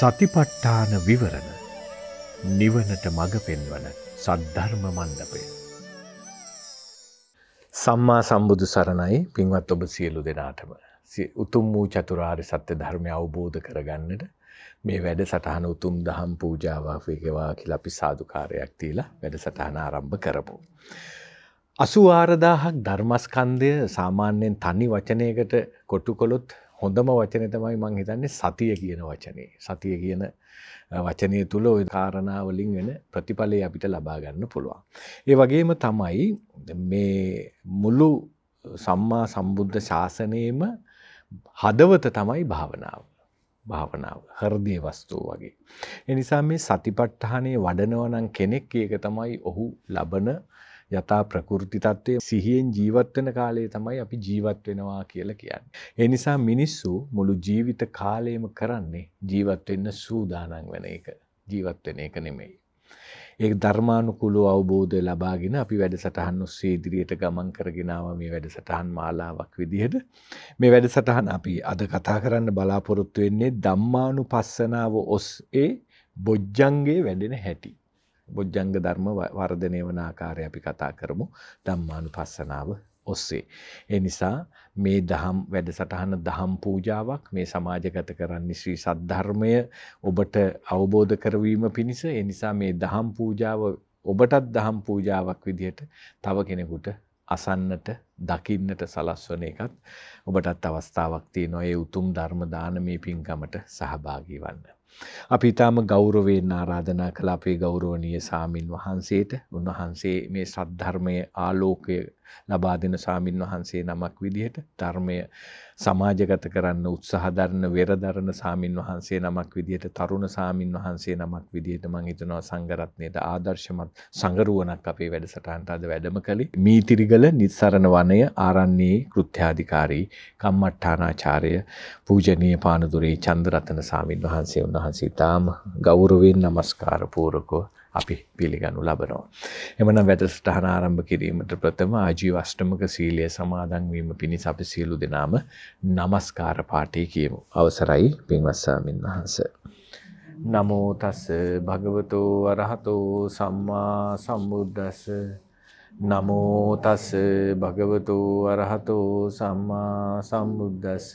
සතිපට්ඨාන විවරණ නිවනට මඟ පෙන්වන සද්ධර්ම මණ්ඩපය. සම්මා සම්බුදු සරණයි පින්වත් ඔබ සියලු දෙනාටම. උතුම් වූ චතුරාර් සත්‍ය ධර්මය අවබෝධ කරගන්නට මේ වැඩ සටහන උතුම් දහම් පූජාවකවා කියලා අපි සාධකාරයක් තිීලා වැඩ සටහන ආරම්භ කරපු. අසු ආරදාහක් ධර්මස්කන්දය සාමාන්‍යයෙන් තනි වචනයකට කොටු කොළොත් හොඳම වචනය තමයි මං හිතන්නේ සතිය කියන වචනේ සතිය කියන වචනය තුළ ඔය කාරණාවලින් වෙන ප්‍රතිඵලය අපිට ලබාගන්න පුළුවන්. ඒ වගේම තමයි මේ මුළු සම්මා සම්බුද්ධ ශාසනයේම හදවත තමයි භාවනාව. භාවනාව හර්දය වස්තුූ වගේ. එනිසා මේ සතිපට්ඨානය වඩනවනං කෙනෙක් ඒක තමයි ඔහු ලබන යථා ප්‍රකෘති තත්ත්වය සිහියෙන් ජීවත්වන කාලේ තමයි අපි ජීවත් වෙනවා කියලා කියන්නේ. ඒ නිසා මිනිස්සු මුළු ජීවිත කාලයම කරන්නේ ජීවත් වෙන්න සූදානම් වෙන එක. ජීවත් වෙන එක නෙමෙයි. ඒ ධර්මානුකූලව අවබෝධය ලබාගෙන අපි වැඩසටහන් ඔස්සේ ඉදිරියට ගමන් කරගෙන ආවා මේ වැඩසටහන් මාලාවක් විදිහට. මේ වැඩසටහන අපි අද කතා කරන්න බලාපොරොත්තු වෙන්නේ ධම්මානුපස්සනාව ඔස්සේ බොජ්ජංගේ වැඩෙන හැටි. බොජ්ජංග ධර්ම වර්ධනය වන ආකාරය අපි කතා කරමු ධම්මානුපස්සනාව ඔස්සේ. ඒ නිසා මේ දහම් වැඩසටහන දහම් පූජාවක් මේ සමාජගත කරන්නේ ශ්‍රී සද්ධර්මය ඔබට අවබෝධ කරවීම පිණිස ඒ නිසා මේ දහම් පූජාව ඔබටත් දහම් පූජාවක් විදිහට තව කෙනෙකුට අසන්නට දකින්නට සලස්වන එකත් ඔබටත් අවස්ථාවක් තියෙනවා ඒ උතුම් ධර්ම දානමේ පින්කමට සහභාගී වන්න. අපි ඊටාම ගෞරවයෙන් ආරාධනා කළ අපේ ගෞරවනීය සාමින් වහන්සේට උන්වහන්සේ මේ සද්ධර්මයේ ආලෝකය ලබා දෙන සාමීන් වහන්සේ නමක් විදිහට ධර්මය සමාජගත කරන්න උත්සාහධරන වෙරදරන සාමීන් වහන්සේ නමක් විදිහට තරුණ සාමීන් වහන්සේ නමක් විදිහට මං හිතනවා සංගරත්නයට ආදර්ශමත් සංගරුවනක් අපේ වැඩසටහන්ට අද වැඩම කළේ මීතිරිගල නිස්සරණ වනය ආරන්නේ කෘත්‍යාධිකාරී කම්මට්ඨානාචාර්ය පූජනීය පානදුරේ චන්දරතන සාමීන් වහන්සේ උන්වහන්සේ තාම ගෞරවයෙන් নমස්කාර පූර්වකව අපි පිළිගනු ලබනවා. එමනම් වැඩසටහන ආරම්භ කිරීමට ප්‍රථම ආජීව අෂ්ටමක සීලය සමාදන් වීම පිණිස අපි සියලු දෙනාම নমස්කාර පාඨය කියමු. අවසරයි පින්වත් ස්වාමීන් වහන්සේ. නමෝ තස් භගවතෝ අරහතෝ සම්මා සම්බුද්දස්ස නමෝ තස් භගවතෝ අරහතෝ සම්මා සම්බුද්දස්ස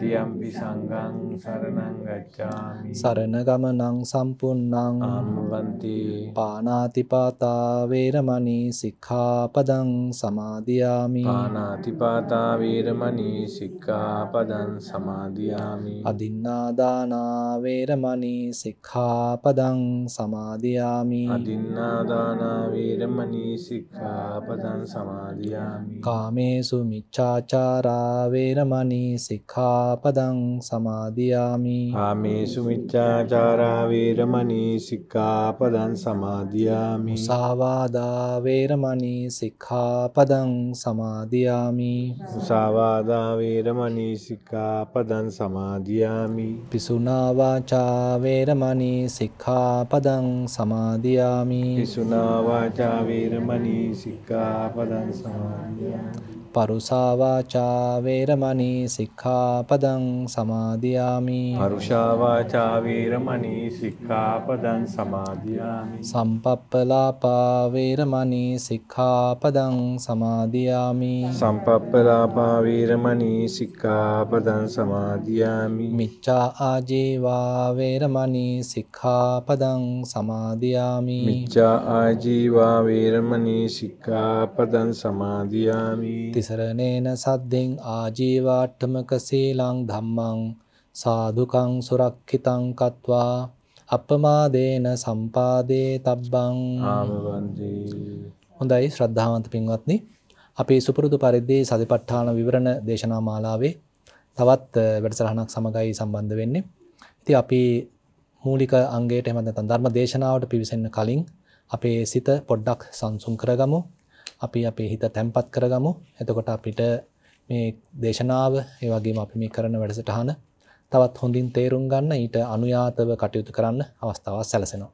තියම්පි සංගං සරණං ගච්ඡාමි සරණ ගමනං සම්පුන්නං ආමවන්ති පානාතිපාතා වේරමණී සික්ඛාපදං සමාදියාමි පානාතිපාතා වේරමණී සික්ඛාපදං සමාදියාමි අදින්නාදානා වේරමණී සික්ඛාපදං සමාදියාමි අදින්නාදානා වේරමණී සික්ඛාපදං සමාදියාමි කාමේසු මිච්ඡාචාරා වේරමණී සික්ඛා පදං සමාදියාමි ආමේසු මිච්ඡාචාරා වේරමණී සික්ඛාපදං සමාදියාමි සාවාදා වේරමණී සික්ඛාපදං සමාදියාමි සාවාදා වේරමණී සික්ඛාපදං සමාදියාමි පිසුනා වාචා වේරමණී සික්ඛාපදං සමාදියාමි පිසුනා වාචා වේරමණී සික්ඛාපදං සමාදියාමි පරුසාවාචා වේරමණී සික්ඛාපදං සමාදියාමි පරුෂාවාචා වේරමණී සික්ඛාපදං සමාදියාමි සම්පප්පලාපා වේරමණී සික්ඛාපදං සමාදියාමි සම්පප්පලාපා වේරමණී සික්ඛාපදං සමාදියාමි මිච්ඡා ආජීවා වේරමණී සික්ඛාපදං සමාදියාමි මිච්ඡා ආජීවා වේරමණී සික්ඛාපදං සමාදියාමි තිසරණේන සද්දෙන් ආජීවාට්ඨමක සීලං ධම්මං සාදුකං සුරක්ඛිතං කତ୍වා අප්පමාදේන සම්පාදේ තබ්බං හොඳයි ශ්‍රද්ධාවන්ත පින්වත්නි අපේ සුපුරුදු පරිදි සතිපට්ඨාන විවරණ දේශනා මාලාවේ තවත් වැඩසටහනක් සමගයි සම්බන්ධ වෙන්නේ. ඉතින් අපි මූලික අංගයට එහෙම නැත්නම් ධර්ම දේශනාවට පිවිසෙන්න කලින් අපේ සිත පොඩ්ඩක් සංසුන් කරගමු. අපි අපේ හිත තැම්පත් කරගමු එතකොට අපිට මේ දේශනාව ඒ වගේම අපි මේ කරන වැඩසටහන තවත් හොඳින් තේරුම් ගන්න ඊට අනුයාතව කටයුතු කරන්න අවස්ථාවක් සැලසෙනවා.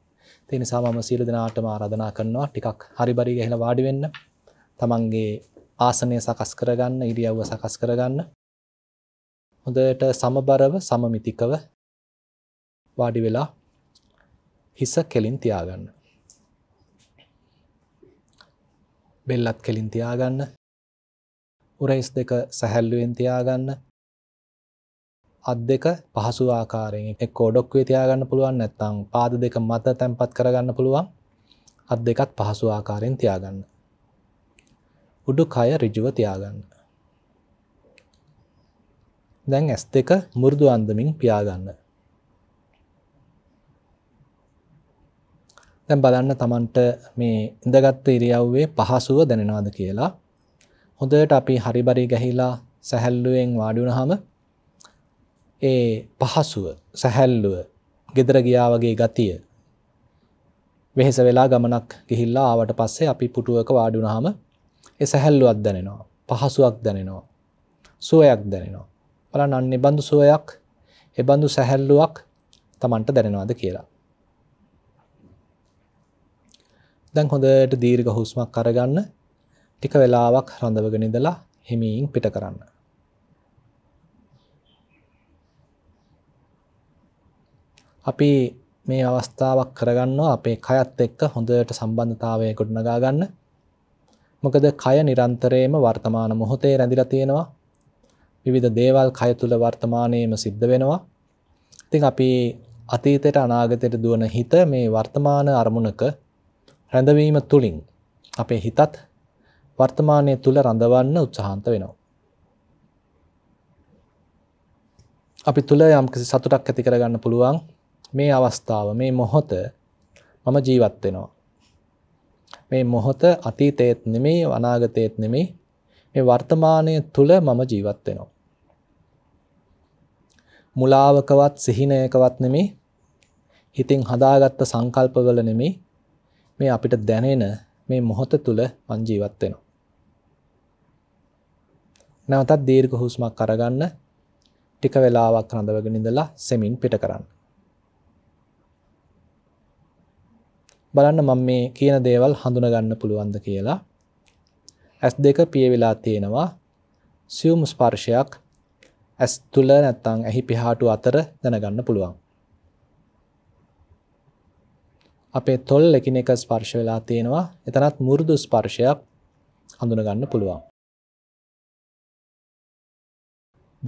ඒ නිසා මම සියලු දෙනාටම ආරාධනා කරනවා ටිකක් හරිබරි ගහලා වාඩි වෙන්න. තමන්ගේ ආසනය සකස් කරගන්න, ඉරියව්ව සකස් කරගන්න. හොඳට සමබරව, සමමිතිකව වාඩි වෙලා හිස කෙලින් තියාගන්න. බෙල්ලත් කෙලින් තියාගන්න උරයිස් දෙක සැහැල්ලුවෙන් තියාගන්න අත් දෙක පහසු ආකාරයෙන් එක් ෝඩොක්වේ තියාගන්න පුළුවන් නැත්තං පාද දෙක මත තැන්පත් කරගන්න පුළුවන් අත් දෙකත් පහසු ආකාරයෙන් තියාගන්න උඩු කය රිජුව තියාගන්න දැන් ඇස් දෙක මුරුදු අන්දමින් පියාගන්න දැන් බලන්න Tamanට මේ ඉඳගත් ඉරියව්වේ පහසුව දැනෙනවද කියලා. හොඳට අපි හරිබරි ගහිලා සැහැල්ලුවෙන් වාඩි වුණාම ඒ පහසුව, සැහැල්ලුව, gedara ගියා වගේ ගතිය. වෙහෙස වෙලා ගමනක් ගිහිල්ලා ආවට පස්සේ අපි පුටුවක වාඩි වුණාම ඒ සැහැල්ලුවක් දැනෙනවා, පහසුවක් දැනෙනවා, සුවයක් දැනෙනවා. බලන්න අන්නේ බඳු සුවයක්, ඒ බඳු සැහැල්ලුවක් Tamanට දැනෙනවද කියලා. දැන් හොඳට දීර්ඝ හුස්මක් අරගන්න. ටික වෙලාවක් රඳවගෙන ඉඳලා හිමීන් පිට කරන්න. අපි මේ අවස්ථාවක් කරගන්නවා අපේ කයත් එක්ක හොඳට සම්බන්ධතාවය ගොඩනගා ගන්න. මොකද කය නිරන්තරයෙන්ම වර්තමාන මොහොතේ රැඳිලා තියෙනවා. විවිධ දේවල් කය තුල වර්තමානයේම සිද්ධ වෙනවා. ඉතින් අපි අතීතයට අනාගතයට දුවන හිත මේ වර්තමාන අරමුණක රැඳවීම තුලින් අපේ හිතත් වර්තමානය තුල රඳවන්න උත්සාහන්ත වෙනවා. අපි තුල යම්කිසි සතුටක් ඇති කරගන්න පුළුවන් මේ අවස්ථාව මේ මොහොත මම ජීවත් වෙනවා. මේ මොහොත අතීතයේත් නෙමෙයි අනාගතයේත් නෙමෙයි මේ වර්තමානය තුල මම ජීවත් වෙනවා. මුලාවකවත් සිහිනයකවත් නෙමෙයි හිතින් හදාගත්ත සංකල්පවල නෙමෙයි මේ අපිට දැනෙන මේ මොහොත තුල මං ජීවත් වෙනවා. නැවතත් දීර්ඝ හුස්මක් අරගන්න ටික වෙලාවක් රඳවගෙන ඉඳලා සෙමින් පිට කරන්න. බලන්න මම මේ කියන දේවල් හඳුනා ගන්න පුළුවන්ද කියලා. S2 පිය වෙලා තියෙනවා. සියුම් ස්පර්ශයක් ඇස් තුල නැත්තම් ඇහි පිහාටු අතර දැනගන්න පුළුවන්. අපේ තොල් එකිනෙක ස්පර්ශ වෙලා තියෙනවා. එතනත් මු르දු ස්පර්ශයක් හඳුනගන්න පුළුවන්.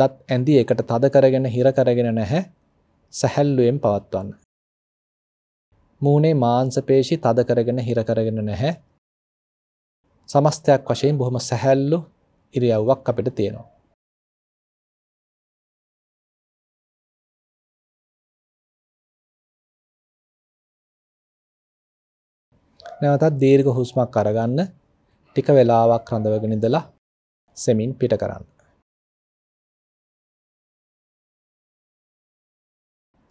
දත් ඇඳි එකට තද කරගෙන හිර කරගෙන නැහැ. සැහැල්ලුවෙන් පවත්වන්න. මූණේ මාංශ පේශි තද කරගෙන හිර කරගෙන නැහැ. සමස්තයක් වශයෙන් බොහොම සැහැල්ලු ඉරියව්වක් අපිට තියෙනවා. නැවතත් දීර්ඝ හුස්මක් අරගන්න ටික වෙලාවක් රඳවගෙන ඉඳලා සෙමින් පිට කරන්න.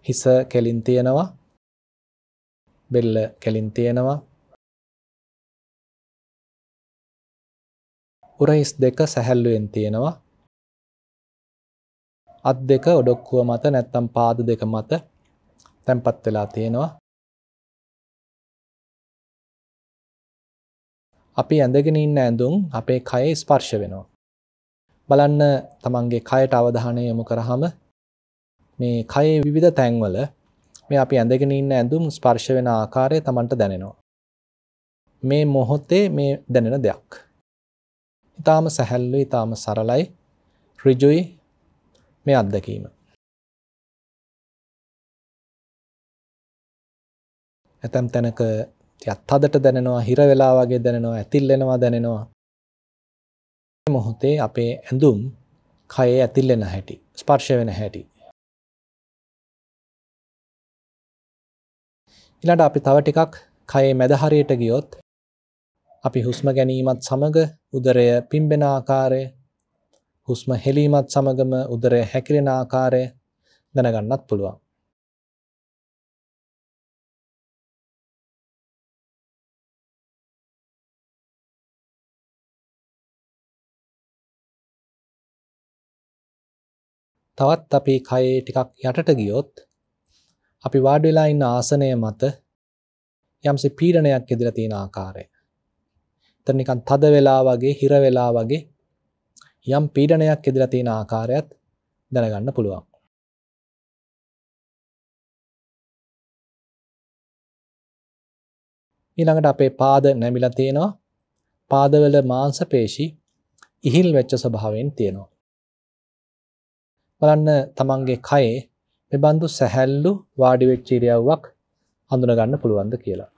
හිස කෙලින් තියෙනවා බෙල්ල කෙලින් තියෙනවා උරහිස් දෙක සැහැල්ලුවෙන් තියෙනවා අත් දෙක ඔඩොක්කුව මත නැත්තම් පාද දෙක මත තැම්පත් වෙලා තියෙනවා අපි ඇඳගෙන ඉන්න ඇඳුම් අපේ කයේ ස්පර්ශ වෙනවා. බලන්න තමන්ගේ කයට අවධානය යොමු කරාම මේ කයේ විවිධ තැන්වල මේ අපි ඇඳගෙන ඉන්න ඇඳුම් ස්පර්ශ වෙන ආකාරය තමන්ට දැනෙනවා. මේ මොහොතේ මේ දැනෙන දෙයක්. ඊටාම සැහැල්ලුයි, ඊටාම සරලයි, ඍජුයි මේ අත්දැකීම. ඇතම් තැනක යත් හදට දැනෙනවා හිර වෙලා වගේ දැනෙනවා ඇතිල්ලෙනවා දැනෙනවා මොහොතේ අපේ ඇඳුම් කයේ ඇතිල්ලෙන හැටි ස්පර්ශ වෙන හැටි ඊළඟ අපි තව ටිකක් කයේ මැද හරියට ගියොත් අපි හුස්ම ගැනීමත් සමග උදරය පිම්බෙන ආකාරය හුස්ම හෙලීමත් සමගම උදරය හැකිරෙන ආකාරය දැනගන්නත් පුළුවන් තවත් අපේ කයේ ටිකක් යටට ගියොත් අපි වාඩි වෙලා ඉන්න ආසනය මත යම්සේ පීඩනයක් ඉදිරිය තියෙන ආකාරය. එතන නිකන් තද වෙලා වගේ, හිර වෙලා වගේ යම් පීඩනයක් ඉදිරිය තියෙන ආකාරයත් දැනගන්න පුළුවන්. ඊළඟට අපේ පාද නැමිලා තියෙනවා. පාදවල මාංශ පේශි ඉහිල් වෙච්ච ස්වභාවයෙන් තියෙනවා. බලන්න තමන්ගේ කයේ මේ බඳු සැහැල්ලු වාඩි වෙච්ච ඉරියව්වක් හඳුන ගන්න පුළුවන්ද කියලා.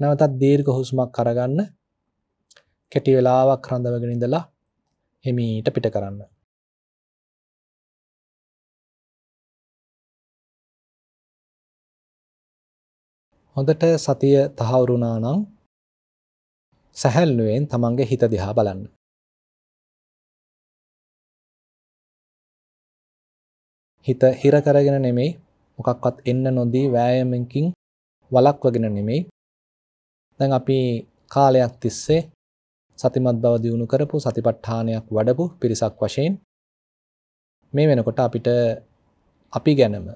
නැවතත් දීර්ඝ හුස්මක් අරගන්න. කෙටි වේලාවක් රඳවගෙන ඉඳලා හිමීට පිට කරන්න. හොඳට සතිය තහවුරු නම් සැහැල්ලුවෙන් තමන්ගේ හිත දිහා බලන්න. හිත හිර කරගෙන නෙමෙයි මොකක්වත් එන්න නොදී වෑයමකින් වළක්වගෙන නෙමෙයි දැන් අපි කාලයක් තිස්සේ සතිමත් බව දියුණු කරපු සතිපට්ඨානයක් වඩපු පිරිසක් වශයෙන් මේ වෙනකොට අපිට අපි ගැනම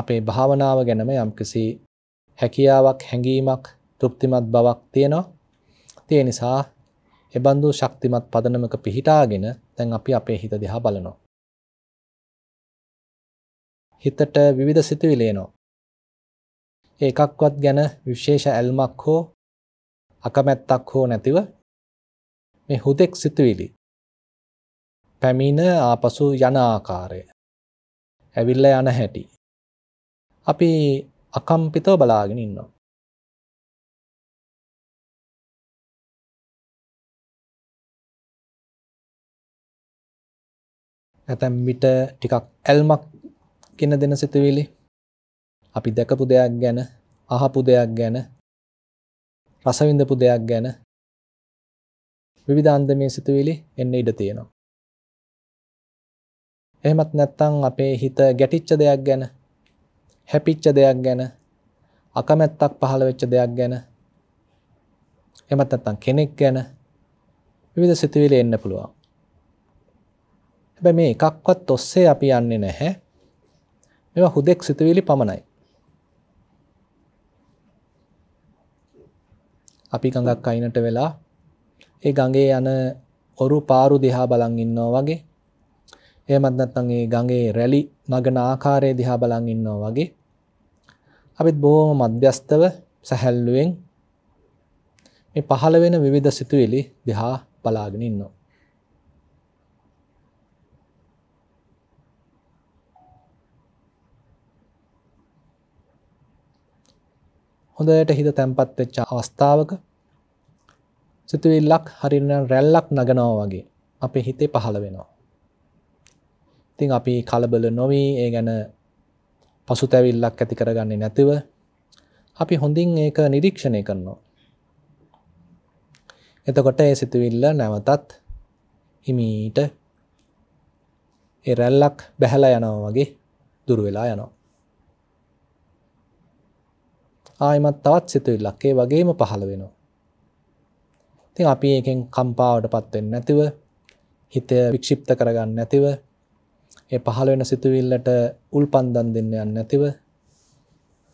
අපේ භාවනාව ගැනම යම්කිසි හැකියාවක් හැඟීමක් තෘප්තිමත් බවක් තියෙනවා තිය නිසා එබඳු ශක්තිමත් පදනමක පිහිටාගෙන දැන් අපි අපේ හිත දිහා බලනවා. හිතට විවිධ සිතුවිලි එනවා. ඒකක්වත් ගැන විශේෂ ඇල්මක් හෝ අකමැත්තක් හෝ නැතිව මේ හුදෙක් සිතුවිලි පැමිණ ආපසු යන ආකාරය ඇවිල්ලා යන හැටි අපි අකම්පිතව බලාගෙන ඉන්නවා නැතැම් විට ටිකක් ඇල්මක් ගෙන දෙන සිතුවිලි අපි දැකපු දෙයක් ගැන අහපු දෙයක් ගැන රසවිඳපු දෙයක් ගැන විවිධ අන්දමේ සිතුවිලි එන්න ඉඩ තියෙනවා. එහෙමත් නැත්නම් අපේ හිත ගැටිච්ච දෙයක් ගැන හැපිච්ච දෙයක් ගැන අකමැත්තක් පහළ වෙච්ච දෙයක් ගැන එහෙමත් නැත්නම් කෙනෙක් ගැන විවිධ සිතුවිලි එන්න පුළුවන්. හැබැයි මේ එකක්වත් ඔස්සේ අපි යන්නේ නැහැ. මේවා හුදෙක් සිතුවිලි පමණයි. අපි ගඟක් අයිනට වෙලා ඒ ගඟේ යන ඔරු පාරු දිහා බලන් ඉන්නවා වගේ එහෙමත් නැත්නම් ඒ ගඟේ රැලි නගන ආකාරය දිහා බලන් ඉන්නවා වගේ අපිත් බොහොම මධ්‍යස්තව සැහැල්ලුවෙන් මේ පහළ වෙන විවිධ සිතුවිලි දිහා බලාගෙන ඉන්නවා හොඳට හිත තැම්පත් වෙච්ච අවස්ථාවක සිතුවිල්ලක් හරිනම් රැල්ලක් නගනවා වගේ අපේ හිතේ පහළ වෙනවා. ඉතින් අපි කලබල නොවි ඒ ගැන පසුතැවිල්ලක් ඇති කරගන්නේ නැතිව අපි හොඳින් ඒක නිරීක්ෂණය කරනවා. එතකොට ඒ සිතුවිල්ල නැවතත් හිමීට ඒ රැල්ලක් බැහැලා යනවා වගේ දුර වෙලා යනවා. ආයෙමත් තවත් සිතුවිල්ලක් ඒ වගේම පහළ වෙනවා. ඉතින් අපි එකෙන් කම්පාවටපත් වෙන්නේ නැතිව හිත වික්ෂිප්ත කරගන්න නැතිව ඒ පහළ වෙන සිතුවිල්ලට උල්පන්දම් දෙන්න යන්නේ නැතිව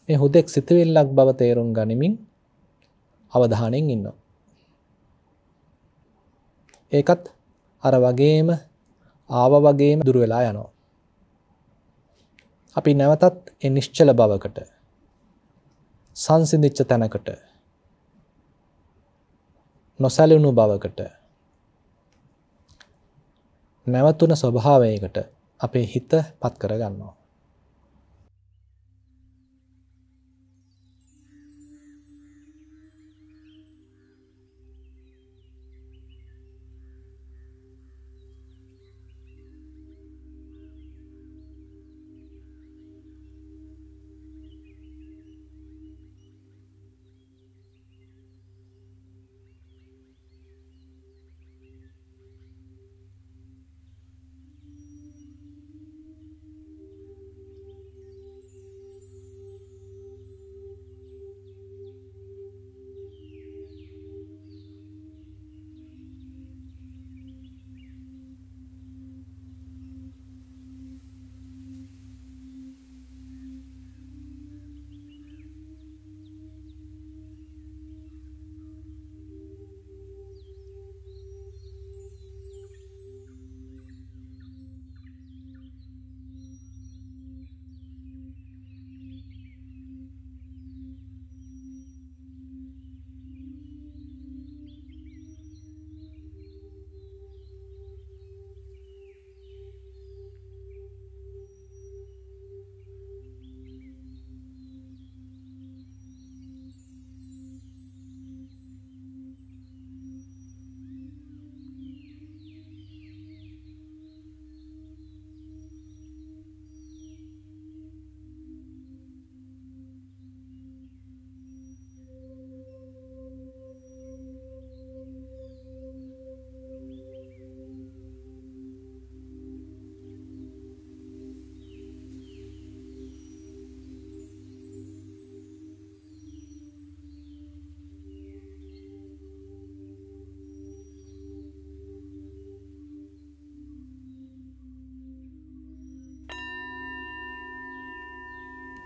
මේ හුදෙක් සිතුවිල්ලක් බව තේරුම් ගනිමින් අවධානයෙන් ඉන්නවා. ඒකත් අර වගේම ආව වගේම දුර වෙලා යනවා. අපි නැවතත් ඒ නිශ්චල බවකට සංසිඳිච්ච තැනකට නොසැලුණු බවකට නැවතුන ස්වභාවයකට අපේ හිත පත් කරගන්නවා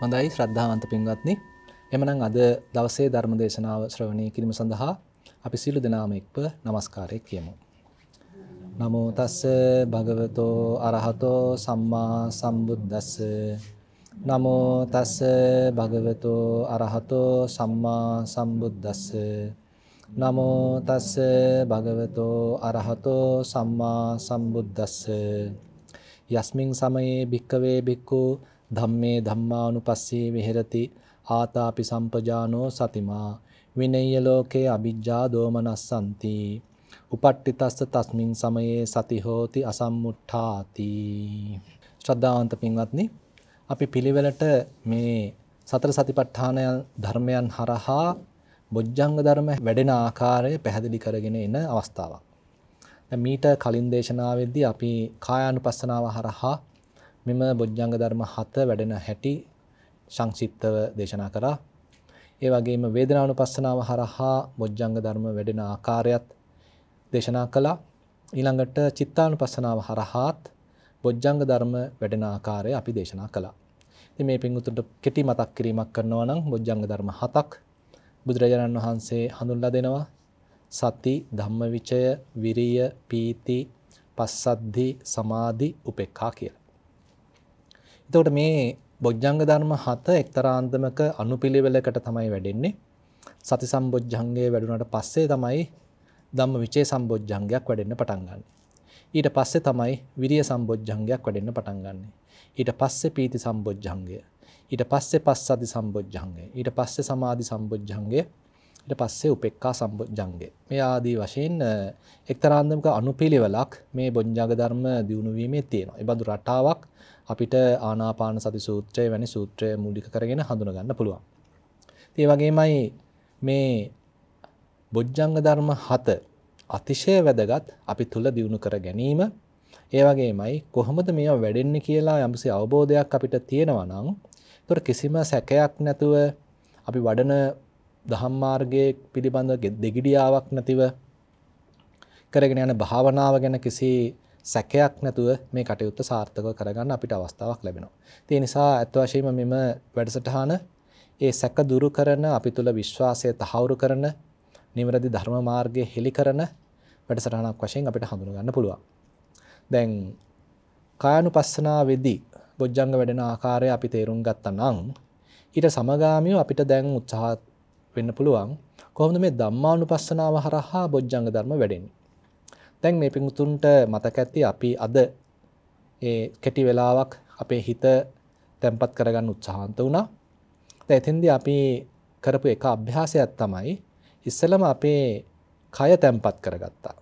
හොඳයි ශ්‍රද්ධාවන්ත පින්වත්නි. එමනම් අද දවසේ ධර්ම දේශනාව ශ්‍රවණය කිරීම සඳහා අපි සියලු දෙනාම එක්ව নমස්කාරය කියමු. නමෝ තස්ස භගවතෝ අරහතෝ සම්මා සම්බුද්දස්ස නමෝ තස්ස භගවතෝ අරහතෝ සම්මා සම්බුද්දස්ස නමෝ තස්ස භගවතෝ අරහතෝ සම්මා සම්බුද්දස්ස යස්මින් සමයේ භික්කවේ භික්ඛු ධම්මේ ධම්මානුපස්සේ විහෙරති ආතාපි සම්පජානෝ සතිමා විනේය ලෝකේ අ비ජ්ජා දෝමනස්සන්ති උපට්ඨිතස්ස තස්මින් සමයේ සති හෝති අසම්මුට්ඨාති ශ්‍රද්ධාවන්ත පින්වත්නි අපි පිළිවෙලට මේ සතර සතිපට්ඨාන ධර්මයන් හරහා බොජ්ජංග ධර්ම වැඩෙන ආකාරය පැහැදිලි කරගෙන එන අවස්ථාවක්. දැන් මීට කලින් දේශනාවෙදී අපි කායානුපස්සනාව හරහා මෙම බොජ්ජංග ධර්ම 7 වැඩෙන හැටි සංක්ෂිප්තව දේශනා කරා. ඒ වගේම වේදනානුපස්සනාව හරහා බොජ්ජංග ධර්ම වැඩෙන ආකාරයත් දේශනා කළා. ඊළඟට චිත්තානුපස්සනාව හරහාත් බොජ්ජංග ධර්ම වැඩෙන ආකාරය අපි දේශනා කළා. ඉතින් මේ පින්වුතුන්ට කෙටි මතක් කිරීමක් කරනවා නම් බොජ්ජංග ධර්ම 7ක් බුදුරජාණන් වහන්සේ හඳුන්ලා දෙනවා. සති, ධම්මවිචය, විරිය, පීති, පස්සද්ධි, සමාධි, උපේක්ඛා කියලා. එතකොට මේ බොජ්ජංග ධර්ම 7 එක්තරා අන්දමක අනුපිළිවෙලකට තමයි වැඩෙන්නේ. සති සම්බොජ්ජංගය වැඩුණාට පස්සේ තමයි ධම්ම විචේ සම්බොජ්ජංගයක් වැඩෙන්න පටන් ගන්න. ඊට පස්සේ තමයි විරිය සම්බොජ්ජංගයක් වැඩෙන්න පටන් ගන්න. ඊට පස්සේ පීති සම්බොජ්ජංගය. ඊට පස්සේ පස්සති සම්බොජ්ජංගය. ඊට පස්සේ සමාධි සම්බොජ්ජංගය. ඊට පස්සේ උපේක්ඛා සම්බොජ්ජංගය. මේ ආදී වශයෙන් එක්තරාන්දමක අනුපිළිවෙලක් මේ බොජ්ජංග ධර්ම දියුණු වීමේ තියෙනවා. ඒ බඳු රටාවක් අපිට ආනාපාන සති සූත්‍රය වැනි සූත්‍රය මූලික කරගෙන හඳුනගන්න පුළුවන්. ඒ වගේමයි මේ බොජ්ජංග ධර්ම 7 අතිශය වැදගත් අපි තුල දිනු කර ගැනීම ඒ වගේමයි කොහොමද මේවා වැඩෙන්නේ කියලා යම්සි අවබෝධයක් අපිට තියෙනවා නම් ඒතර කිසිම සැකයක් නැතුව අපි වඩන ධම්මාර්ගයේ පිළිබඳ දෙගිඩියාවක් නැතිව කරගෙන යන භාවනාව ගැන කිසි සැකයක් නැතුව මේ කටයුත්ත සාර්ථකව කරගන්න අපිට අවස්ථාවක් ලැබෙනවා. ඒ නිසා අත් වශයෙන්ම මෙම වැඩසටහන ඒ සැක දුරු කරන අපි තුල විශ්වාසය තහවුරු කරන නිවැරදි ධර්ම මාර්ගයේ හෙළි කරන වැඩසටහනක් වශයෙන් අපිට හඳුනගන්න පුළුවන්. දැන් කායනුපස්සනාවේදී බොජ්ජංග වැඩෙන ආකාරය අපි තේරුම් ගත්තා නම් ඊට සමගාමීව අපිට දැන් උත්සාහ වෙන්න පුළුවන් කොහොමද මේ ධම්මානුපස්සනාව හරහා බොජ්ජංග ධර්ම වැඩෙන්නේ දැන් මේ පිඟුතුන්ට මතක ඇති අපි අද ඒ කෙටි වෙලාවක් අපේ හිත තැම්පත් කරගන්න උත්සාහන්ත වුණා. දැන් එතෙන්දී අපි කරපු එක අභ්‍යාසයක් තමයි ඉස්සෙල්ලම අපේ කය තැම්පත් කරගත්තා.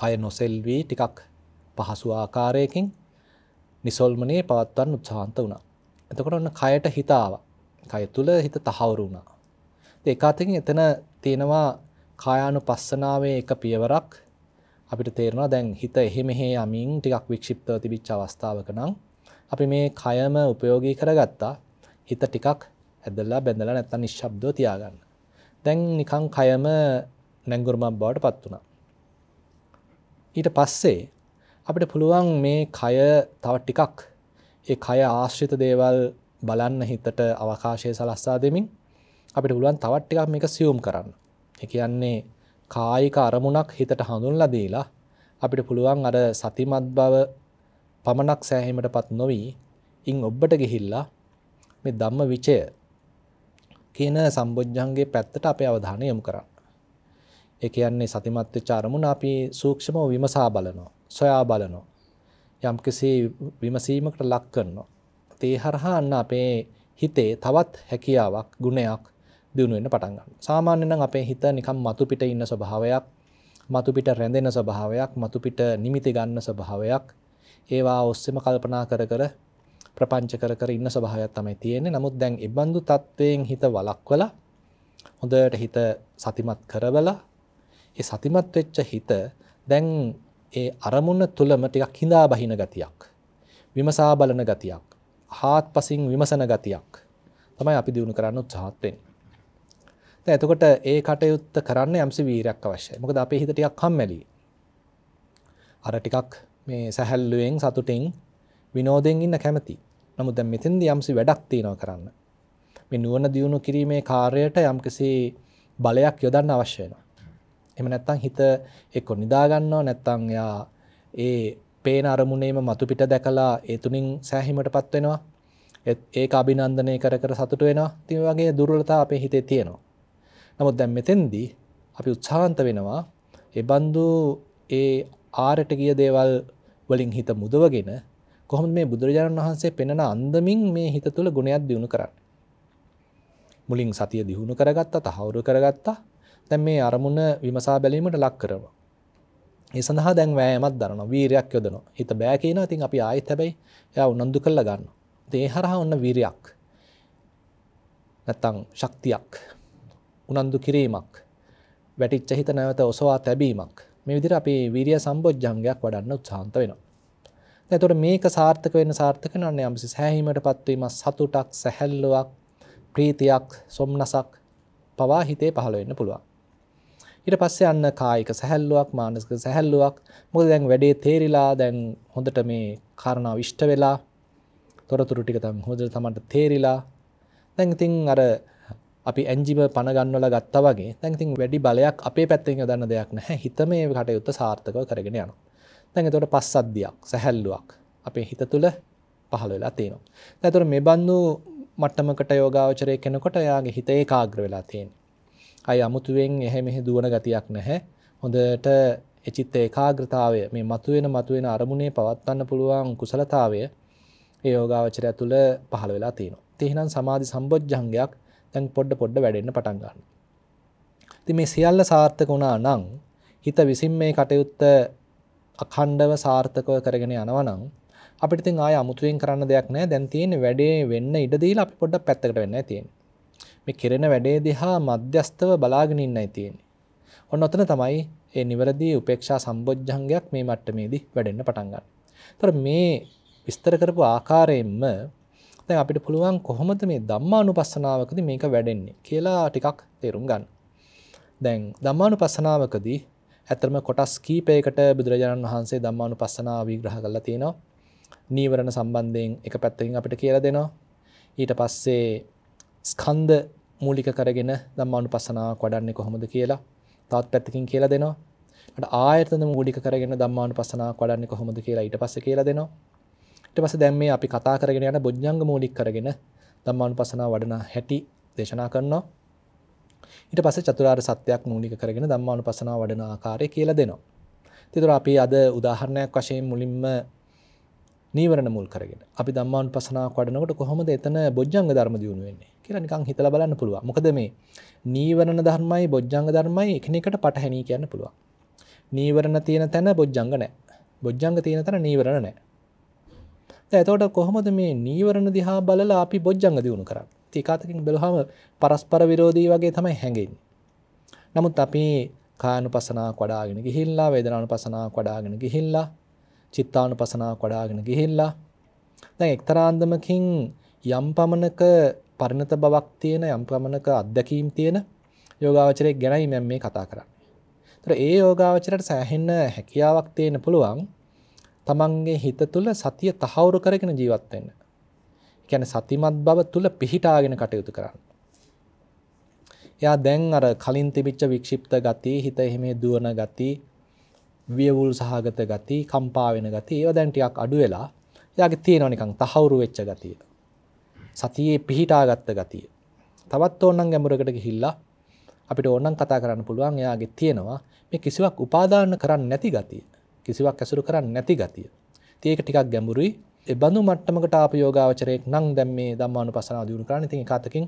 කය නොසෙල්වි ටිකක් පහසු ආකාරයකින් නිසොල්මනේ පවත්වන්න උත්සාහන්ත වුණා. එතකොට ඔන්න කයට හිත ආවා. කය තුල හිත තහවුරු වුණා. ඒ එතන තියෙනවා කායානුපස්සනාවේ එක පියවරක් අපිට තේරෙනවා දැන් හිත එහෙ මෙහෙ යමින් ටිකක් වික්ෂිප්තව තිබිච්ච අවස්ථාවක නම් අපි මේ කයම උපයෝගී කරගත්තා හිත ටිකක් ඇදලා බැඳලා නැත්තම් නිශ්ශබ්දව තියාගන්න. දැන් නිකන් කයම නැංගුරුමක් බවට පත් වුණා. ඊට පස්සේ අපිට පුළුවන් මේ කය තව ටිකක් ඒ කය ආශ්‍රිත දේවල් බලන්න හිතට අවකාශය සලස්වා දෙමින් අපිට පුළුවන් තවත් ටිකක් මේක සියුම් කරන්න. ඒ කියන්නේ කායික අරමුණක් හිතට හඳුන්ලා දීලා අපිට පුළුවන් අර සතිමත් බව පමණක් සෑහීමටපත් නොවි ඉන් ඔබට ගිහිල්ලා මේ ධම්ම විචය කියන සම්බොජ්ජංගේ පැත්තට අපේ අවධානය යොමු කරන්න. ඒ කියන්නේ සතිමත් වෙච්ච අරමුණ අපි සූක්ෂමව විමසා බලනවා, සොයා බලනවා. යම්කිසි විමසීමකට ලක් කරනවා. ඒ හරහා අන්න අපේ හිතේ තවත් හැකියාවක්, ගුණයක් දියුණු වෙන්න පටන් ගන්නවා. සාමාන්‍යයෙන් නම් අපේ හිත නිකම් මතු පිට ඉන්න ස්වභාවයක්, මතු පිට රැඳෙන ස්වභාවයක්, මතු පිට නිමිති ගන්න ස්වභාවයක්, ඒවා ඔස්සේම කල්පනා කර කර ප්‍රපංච කර කර ඉන්න ස්වභාවයක් තමයි තියෙන්නේ. නමුත් දැන් ඉබඳු තත්වයෙන් හිත වළක්වලා හොඳට හිත සතිමත් කරවලා ඒ සතිමත් වෙච්ච හිත දැන් ඒ අරමුණ තුලම ටිකක් හිඳා බහින ගතියක් විමසා බලන ගතියක් හාත්පසින් විමසන ගතියක් තමයි අපි දිනු කරන්න උත්සාහත් වෙන්නේ දැන් එතකොට ඒ කටයුත්ත කරන්න යම්සි වීරයක් අවශ්‍යයි. මොකද අපේ හිත ටිකක් කම්මැලි. අර ටිකක් මේ සැහැල්ලුවෙන් සතුටින් විනෝදයෙන් ඉන්න කැමති. නමුත් දැන් මෙතෙන්දී යම්සි වැඩක් තියනවා කරන්න. මේ නුවණ දියුණු කිරීමේ කාර්යයට යම්කිසි බලයක් යොදන්න අවශ්‍ය වෙනවා. එහෙම නැත්නම් හිත එක්ක නිදා ගන්නවා නැත්නම් එයා ඒ පේන අරමුණේම මතුපිට දැකලා ඒ තුنين සෑහීමටපත් වෙනවා. ඒක අභිනන්දනය කර කර සතුට වෙනවා. ඉතින් වගේ දුර්වලතා අපේ හිතේ තියෙනවා. නමුත් දැන් මෙතෙන්දී අපි උත්සාහන්ත වෙනවා එබන්දු ඒ ආරට ගිය දේවල් වලින් හිත මුදවගෙන කොහොමද මේ බුදුරජාණන් වහන්සේ පෙන්වන අන්දමින් මේ හිත තුළ ගුණයක් දිනු කරන්නේ මුලින් සතිය දිනු කරගත්තා තහවුරු කරගත්තා දැන් මේ අරමුණ විමසා බැලීමට ලක් කරනවා ඒ සඳහා දැන් වෑයමක් දරනවා වීරයක් යොදනවා හිත බෑ කියනවා ඉතින් අපි ආයෙත් හැබැයි එයා උනන්දු කරලා ගන්නවා ඒ හරහා ඔන්න වීරයක් නැත්තම් ශක්තියක් උනන්දු කිරීමක් වැටිච්ච හිත නැවත ඔසවා තැබීමක් මේ විදිහට අපි වීරිය සම්බොජ්ජංගයක් වඩන්න උත්සාහන්ත වෙනවා. දැන් එතකොට මේක සාර්ථක වෙන්න සාර්ථක නන්නේ යම්සි සෑහීමටපත් වීම සතුටක් සැහැල්ලුවක් ප්‍රීතියක් සොම්නසක් පවා හිතේ පහළ වෙන්න පුළුවන්. ඊට පස්සේ අන්න කායික සැහැල්ලුවක් මානසික සැහැල්ලුවක් මොකද දැන් වැඩේ තේරිලා දැන් හොඳට මේ කාරණාව ඉෂ්ට වෙලා තොරතුරු ටික තමයි හොඳට තමන්ට තේරිලා දැන් ඉතින් අර අපි ඇන්ජිම පණගන්නවල ගත්තා වගේ දැන් ඉතින් වැඩි බලයක් අපේ පැත්තෙන් යොදන්න දෙයක් නැහැ හිත මේ කටයුත්ත සාර්ථකව කරගෙන යනවා දැන් එතකොට පස්සද්ධියක් සැහැල්ලුවක් අපේ හිත තුළ පහළ වෙලා තියෙනවා දැන් එතකොට මේ බඳු මට්ටමකට යෝගාවචරය කෙනකොට එයාගේ හිත ඒකාග්‍ර වෙලා තියෙනවා අය අමුතුවෙන් එහෙ මෙහෙ දුවන ගතියක් නැහැ හොඳට එචිත්ත ඒකාග්‍රතාවය මේ මතුවෙන මතුවෙන අරමුණේ පවත්වන්න පුළුවන් කුසලතාවය ඒ යෝගාවචරය තුළ පහළ වෙලා තියෙනවා. ඒ එහෙනම් සමාධි සම්බොජ්ජංගයක් දැන් පොඩ්ඩ පොඩ්ඩ වැඩෙන්න පටන් ගන්න. ඉතින් මේ සියල්ල සාර්ථක වුණා නම් හිත විසින් මේ කටයුත්ත අඛණ්ඩව සාර්ථකව කරගෙන යනවා නම් අපිට ඉතින් ආය අමුතුවෙන් කරන්න දෙයක් නැහැ. දැන් තියෙන්නේ වැඩේ වෙන්න ඉඩ දීලා අපි පොඩ්ඩක් පැත්තකට වෙන්නයි තියෙන්නේ. මේ කෙරෙන වැඩේ දිහා මධ්‍යස්තව බලාගෙන ඉන්නයි තියෙන්නේ. ඔන්න ඔතන තමයි ඒ නිවැරදි උපේක්ෂා සම්බොජ්ජංගයක් මේ මට්ටමේදී වැඩෙන්න පටන් ගන්න. ඒතර මේ විස්තර කරපු ආකාරයෙන්ම දැන් අපිට පුළුවන් කොහොමද මේ ධම්මානුපස්සනාවකදී මේක වැඩෙන්නේ කියලා ටිකක් තේරුම් ගන්න. දැන් ධම්මානුපස්සනාවකදී ඇත්තම කොටස් කීපයකට බුදුරජාණන් වහන්සේ ධම්මානුපස්සනාව විග්‍රහ කරලා තියෙනවා. නීවරණ සම්බන්ධයෙන් එක පැත්තකින් අපිට කියලා දෙනවා. ඊට පස්සේ ස්කන්ධ මූලික කරගෙන ධම්මානුපස්සනාවක් වඩන්නේ කොහොමද කියලා තවත් පැත්තකින් කියලා දෙනවා. ඊට ආයතන මූලික කරගෙන ධම්මානුපස්සනාවක් වඩන්නේ කොහොමද කියලා ඊට පස්සේ කියලා දෙනවා. ඊට පස්සේ දැන් මේ අපි කතා කරගෙන යන බොජ්ජංග මූලික කරගෙන ධම්මානුපස්සනාව වඩන හැටි දේශනා කරනවා. ඊට පස්සේ චතුරාර්ය සත්‍යයක් මූලික කරගෙන ධම්මානුපස්සනාව වඩන ආකාරය කියලා දෙනවා. ඒතර අපි අද උදාහරණයක් වශයෙන් මුලින්ම නීවරණ මුල් කරගෙන අපි ධම්මානුපස්සනාවක් වඩනකොට කොහොමද එතන බොජ්ජංග ධර්ම දියුණු වෙන්නේ කියලා නිකන් හිතලා බලන්න පුළුවන්. මොකද මේ නීවරණ ධර්මයි බොජ්ජංග ධර්මයි එකිනෙකට පටහැනි කියන්න පුළුවන්. නීවරණ තියෙන තැන බොජ්ජංග නැහැ. බොජ්ජංග තියෙන තැන නීවරණ නැහැ. එතවට කොහොමද මේ නීවරණ දිහා බලලා අපි බොජ්ජංග දියුණු කරන්න තිකාතකින් බෙලහම පරස්පර විරෝධී වගේ තමයි හැඟෙන් නමුත් අපි කානු පසනා කොඩාගෙන ගිහිල්ලා වේදනානු පසනා කොඩාගෙන ගිහිල්ලා චිත්තානු පසනා කොඩාගෙන ගිහිල්ලා දැන් එක්තරාන්දමකින් යම් පමණක පරිණත බවක් තියෙන යම් පමණක අත්දැකීම් තියෙන යෝගාවචරයක් ගැනයි මම මේ කතා කරන්නේ. ඒතර ඒ යෝගාවචරයට සෑහෙන්න හැකියාවක් තියෙන පුළුවන්. තමන්ගේ හිත තුළ සතිය තහවුරු කරගෙන ජීවත් වෙන්න. කියන්නේ සතිමත් බව තුළ පිහිටාගෙන කටයුතු කරන්න. එයා දැන් අර කලින් තිබිච්ච වික්ෂිප්ත ගති, හිත එහෙමේ දුවන ගති, වියවුල් සහගත ගති, කම්පා වෙන ගති ඒවා දැන් ටිකක් අඩු වෙලා එයාගේ තියෙනවා නිකන් තහවුරු වෙච්ච ගතිය. සතියේ පිහිටාගත්ත ගතිය. තවත් ඕනනම් ගැඹුරකට ගිහිල්ලා අපිට ඕනනම් කතා කරන්න පුළුවන් එයාගේ තියෙනවා මේ කිසිවක් උපාදාන කරන්නේ නැති ගතිය. කිසිවක් ඇසුරු කරන්නේ නැති ගතිය. ඉතින් ඒක ටිකක් ගැඹුරුයි. ඒ බඳු මට්ටමකට ආපු යෝගාවචරයෙක් නම් දැන් මේ ධම්මානුපස්සනාව දියුණු කරන්නේ. ඉතින් ඒකතකින්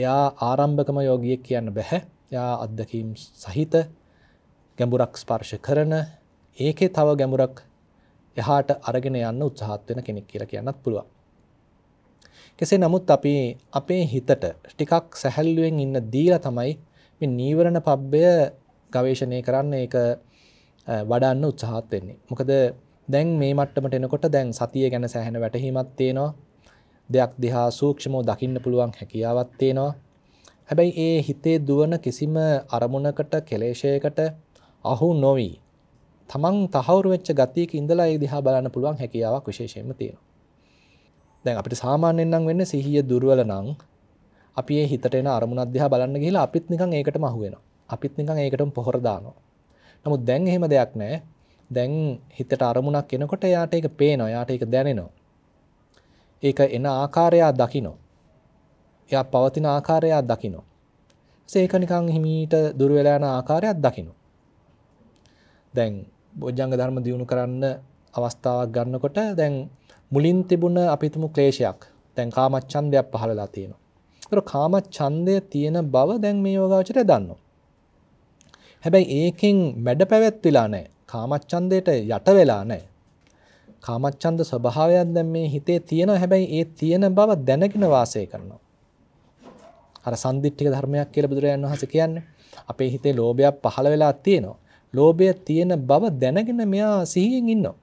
එයා ආරම්භකම යෝගියෙක් කියන්න බෑ. එයා අත්දැකීම් සහිත ගැඹුරක් ස්පර්ශ කරන ඒකේ තව ගැඹුරක් එහාට අරගෙන යන්න උත්සාහත් වෙන කෙනෙක් කියලා කියන්නත් පුළුවන්. කෙසේ නමුත් අපි අපේ හිතට ටිකක් සැහැල්ලුවෙන් ඉන්න දීලා තමයි මේ නීවරණ පබ්බය ගවේෂණය කරන්න ඒක වඩන්න උත්සාහත් වෙන්නේ. මොකද දැන් මේ මට්ටමට එනකොට දැන් සතිය ගැන සෑහෙන වැටහීමක් තියෙනවා. දෙයක් දිහා සූක්ෂමව දකින්න පුළුවන් හැකියාවක් තියෙනවා. හැබැයි ඒ හිතේ දුවන කිසිම අරමුණකට කෙලේශයකට අහු නොවි තමන් තහවුරු වෙච්ච ගතියක ඉඳලා ඒ දිහා බලන්න පුළුවන් හැකියාවක් විශේෂයෙන්ම තියෙනවා. දැන් අපිට සාමාන්‍යයෙන් නම් වෙන්නේ සිහිය දුර්වල නම් අපි ඒ හිතට එන අරමුණක් දිහා බලන්න ගිහලා අපිත් නිකන් ඒකටම අහු වෙනවා. අපිත් නිකන් ඒකටම පොහොර දානවා. නමුත් දැන් එහෙම දෙයක් නැහැ. දැන් හිතට අරමුණක් එනකොට යාට ඒක පේනවා. යාට ඒක දැනෙනවා. ඒක එන ආකාරය දකිනවා. එයා පවතින ආකාරය දකිනවා. ඒක නිකන් හිමීට දුර වෙලා යන ආකාරයක් දකිනවා. දැන් බොජ්ජංග ධර්ම දියුණු කරන්න අවස්ථාවක් ගන්නකොට දැන් මුලින් තිබුණ අපි හිතමු ක්ලේශයක්. දැන් කාමච්ඡන්දයක් පහළලා තියෙනවා. ඒතර කාමච්ඡන්දය තියෙන බව දැන් මේ යෝගාවචරය දන්නවා. හැබැයි ඒකෙන් මැඩ පැවැත්විලා නෑ කාමච්චන්දයට යට වෙලා නෑ කාමච්චන්ද ස්වභාවයක් දැන් මේ හිතේ තියෙන හැබැයි ඒ තියෙන බව දැනගෙන වාසය කරනවා අර සන්දිට්ඨික ධර්මයක් කියලා බුදුරජාණන් වහන්සේ කියන්නේ අපේ හිතේ ලෝභයක් පහළ වෙලා තියෙනවා ලෝභය තියෙන බව දැනගෙන මෙයා සිහියෙන් ඉන්නවා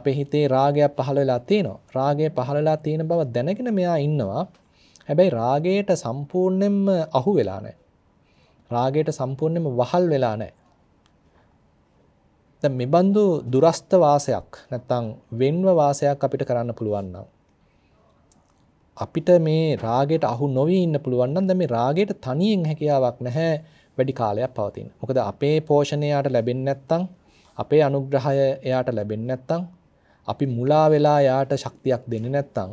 අපේ හිතේ රාගයක් පහළ වෙලා තියෙනවා. රාගය පහළ වෙලා තියෙන බව දැනගෙන මෙයා ඉන්නවා. හැබැයි රාගයට සම්පූර්ණයෙන්ම අහු වෙලා නැහැ. රාගයට සම්පූර්ණයෙන්ම වහල් වෙලා නැහැ. දැන් මේ බඳු දුරස්ත වාසයක් නැත්නම් වෙන්ව වාසයක් අපිට කරන්න පුළුවන් නම් අපිට මේ රාගයට අහු නොවි ඉන්න පුළුවන් නම් දැන් මේ රාගයට තනියෙන් හැකියාවක් නැහැ වැඩි කාලයක් පවතින. මොකද අපේ පෝෂණය යාට ලැබෙන්නේ නැත්නම් අපේ අනුග්‍රහය එයාට ලැබෙන්නේ නැත්නම් අපි මුලා වෙලා යාට ශක්තියක් දෙන්නේ නැත්නම්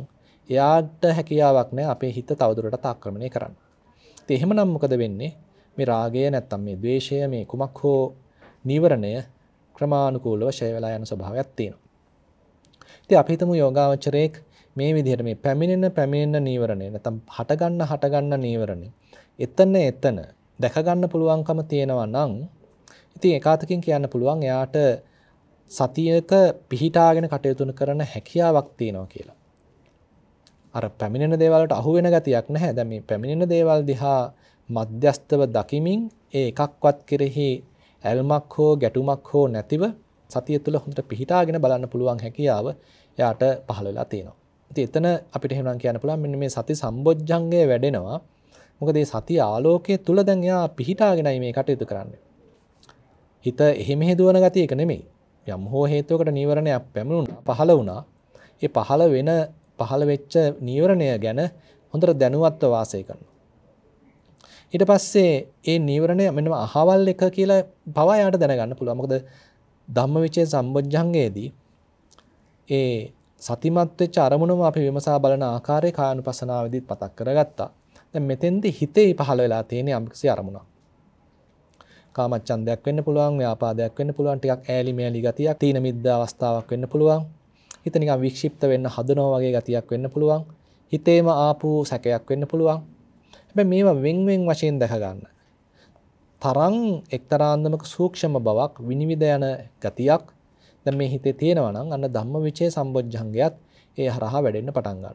එයාට හැකියාවක් නැහැ අපේ හිත තවදුරටත් ආක්‍රමණය කරන්න. ඉතින් එහෙමනම් මොකද වෙන්නේ? මේ රාගය නැත්තම් මේ ද්වේෂය මේ කුමක් හෝ නීවරණය ක්‍රමානුකූලව ෂය වෙලා යන ස්වභාවයක් තියෙනවා. ඉතින් අපි හිතමු යෝගාවචරයේක් මේ විදිහට මේ පැමිණෙන පැමිණෙන නීවරණය නැත්තම් හටගන්න හටගන්න නීවරණය එතන එතන දැක ගන්න පුළුවන්කම තියෙනවා නම් ඉතින් එකාතකින් කියන්න පුළුවන් එයාට සතියක පිහිටාගෙන කටයුතු කරන හැකියාවක් තියෙනවා කියලා. අර පැමිණෙන දේවල් වලට අහු වෙන ගතියක් නැහැ. දැන් මේ පැමිණෙන දේවල් දිහා මධ්‍යස්තව දකිමින් ඒ එකක්වත් කෙරෙහි ඇල්මක් හෝ ගැටුමක් හෝ නැතිව සතිය තුළ හොඳට පිහිටාගෙන බලන්න පුළුවන් හැකියාව එයාට පහළ වෙලා තියෙනවා. ඉතින් එතන අපිට එහෙමනම් කියන්න පුළුවන් මෙන්න මේ සති සම්බොජ්ජංගය වැඩෙනවා. මොකද මේ සතිය ආලෝකයේ තුල දැන් එයා පිහිටාගෙනයි මේ කටයුතු කරන්නේ. හිත එහෙම හේතුවන ගතිය එක නෙමෙයි. යම් හෝ හේතුවකට නීවරණයක් පැමුණා පහළ වුණා. ඒ පහළ වෙන පහළ වෙච්ච නීවරණය ගැන හොඳට දැනුවත්ව වාසය කරනවා. ඊට පස්සේ ඒ නීවරණය මෙන්න අහවල් එක කියලා පවා යාට දැනගන්න පුළුවන්. මොකද ධම්මවිචේ සම්බොජ්ජංගයේදී ඒ සතිමත් වෙච්ච අරමුණම අපි විමසා බලන ආකාරය කායනුපසනාවේදීත් මතක් කරගත්තා. දැන් මෙතෙන්දී හිතේ පහළ වෙලා තියෙන යම්කිසි අරමුණක්. කාමච්ඡන්දයක් වෙන්න පුළුවන්, ව්‍යාපාදයක් වෙන්න පුළුවන්, ටිකක් ඈලි මෑලි ගතියක්, තීන මිද්ද අවස්ථාවක් වෙන්න පුළුවන්. හිත නිකන් වික්ෂිප්ත වෙන්න හදනවා වගේ ගතියක් වෙන්න පුළුවන්. හිතේම ආපු සැකයක් වෙන්න පුළුවන්. හැබැයි මේවා වෙන්වෙන් වශයෙන් දැක ගන්න. තරම් එක්තරාන්දමක සූක්ෂම බවක් විනිවිද යන ගතියක් දැන් මේ හිතේ තියෙනවා නම් අන්න ධම්මවිචේ සම්බොජ්ජංගයත් ඒ හරහා වැඩෙන්න පටන් ගන්නවා.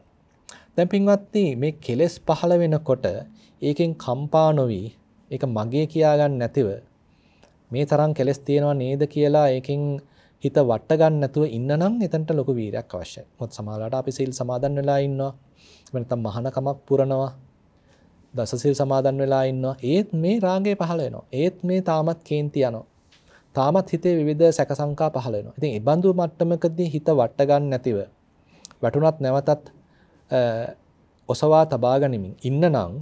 දැන් පින්වත්නි මේ කෙලෙස් පහළ වෙනකොට ඒකෙන් කම්පා නොවි ඒක මගේ කියා ගන්න නැතිව මේ තරම් කෙලස් තියෙනවා නේද කියලා ඒකෙන් හිත වට ගන්න නැතුව ඉන්න නම් එතනට ලොකු වීරයක් අවශ්‍යයි. මොකද සමාලාට අපි සීල් සමාදන් වෙලා ඉන්නවා. එහෙම නැත්නම් මහානකමක් පුරනවා. දසසිල් සමාදන් වෙලා ඉන්නවා. ඒත් මේ රාගය පහළ වෙනවා. ඒත් මේ තාමත් කේන්ති යනවා. තාමත් හිතේ විවිධ සැක සංකා පහළ වෙනවා. ඉතින් ඒ බඳු මට්ටමකදී හිත වට ගන්න නැතිව වැටුණත් නැවතත් ඔසවා තබා ගනිමින් ඉන්න නම්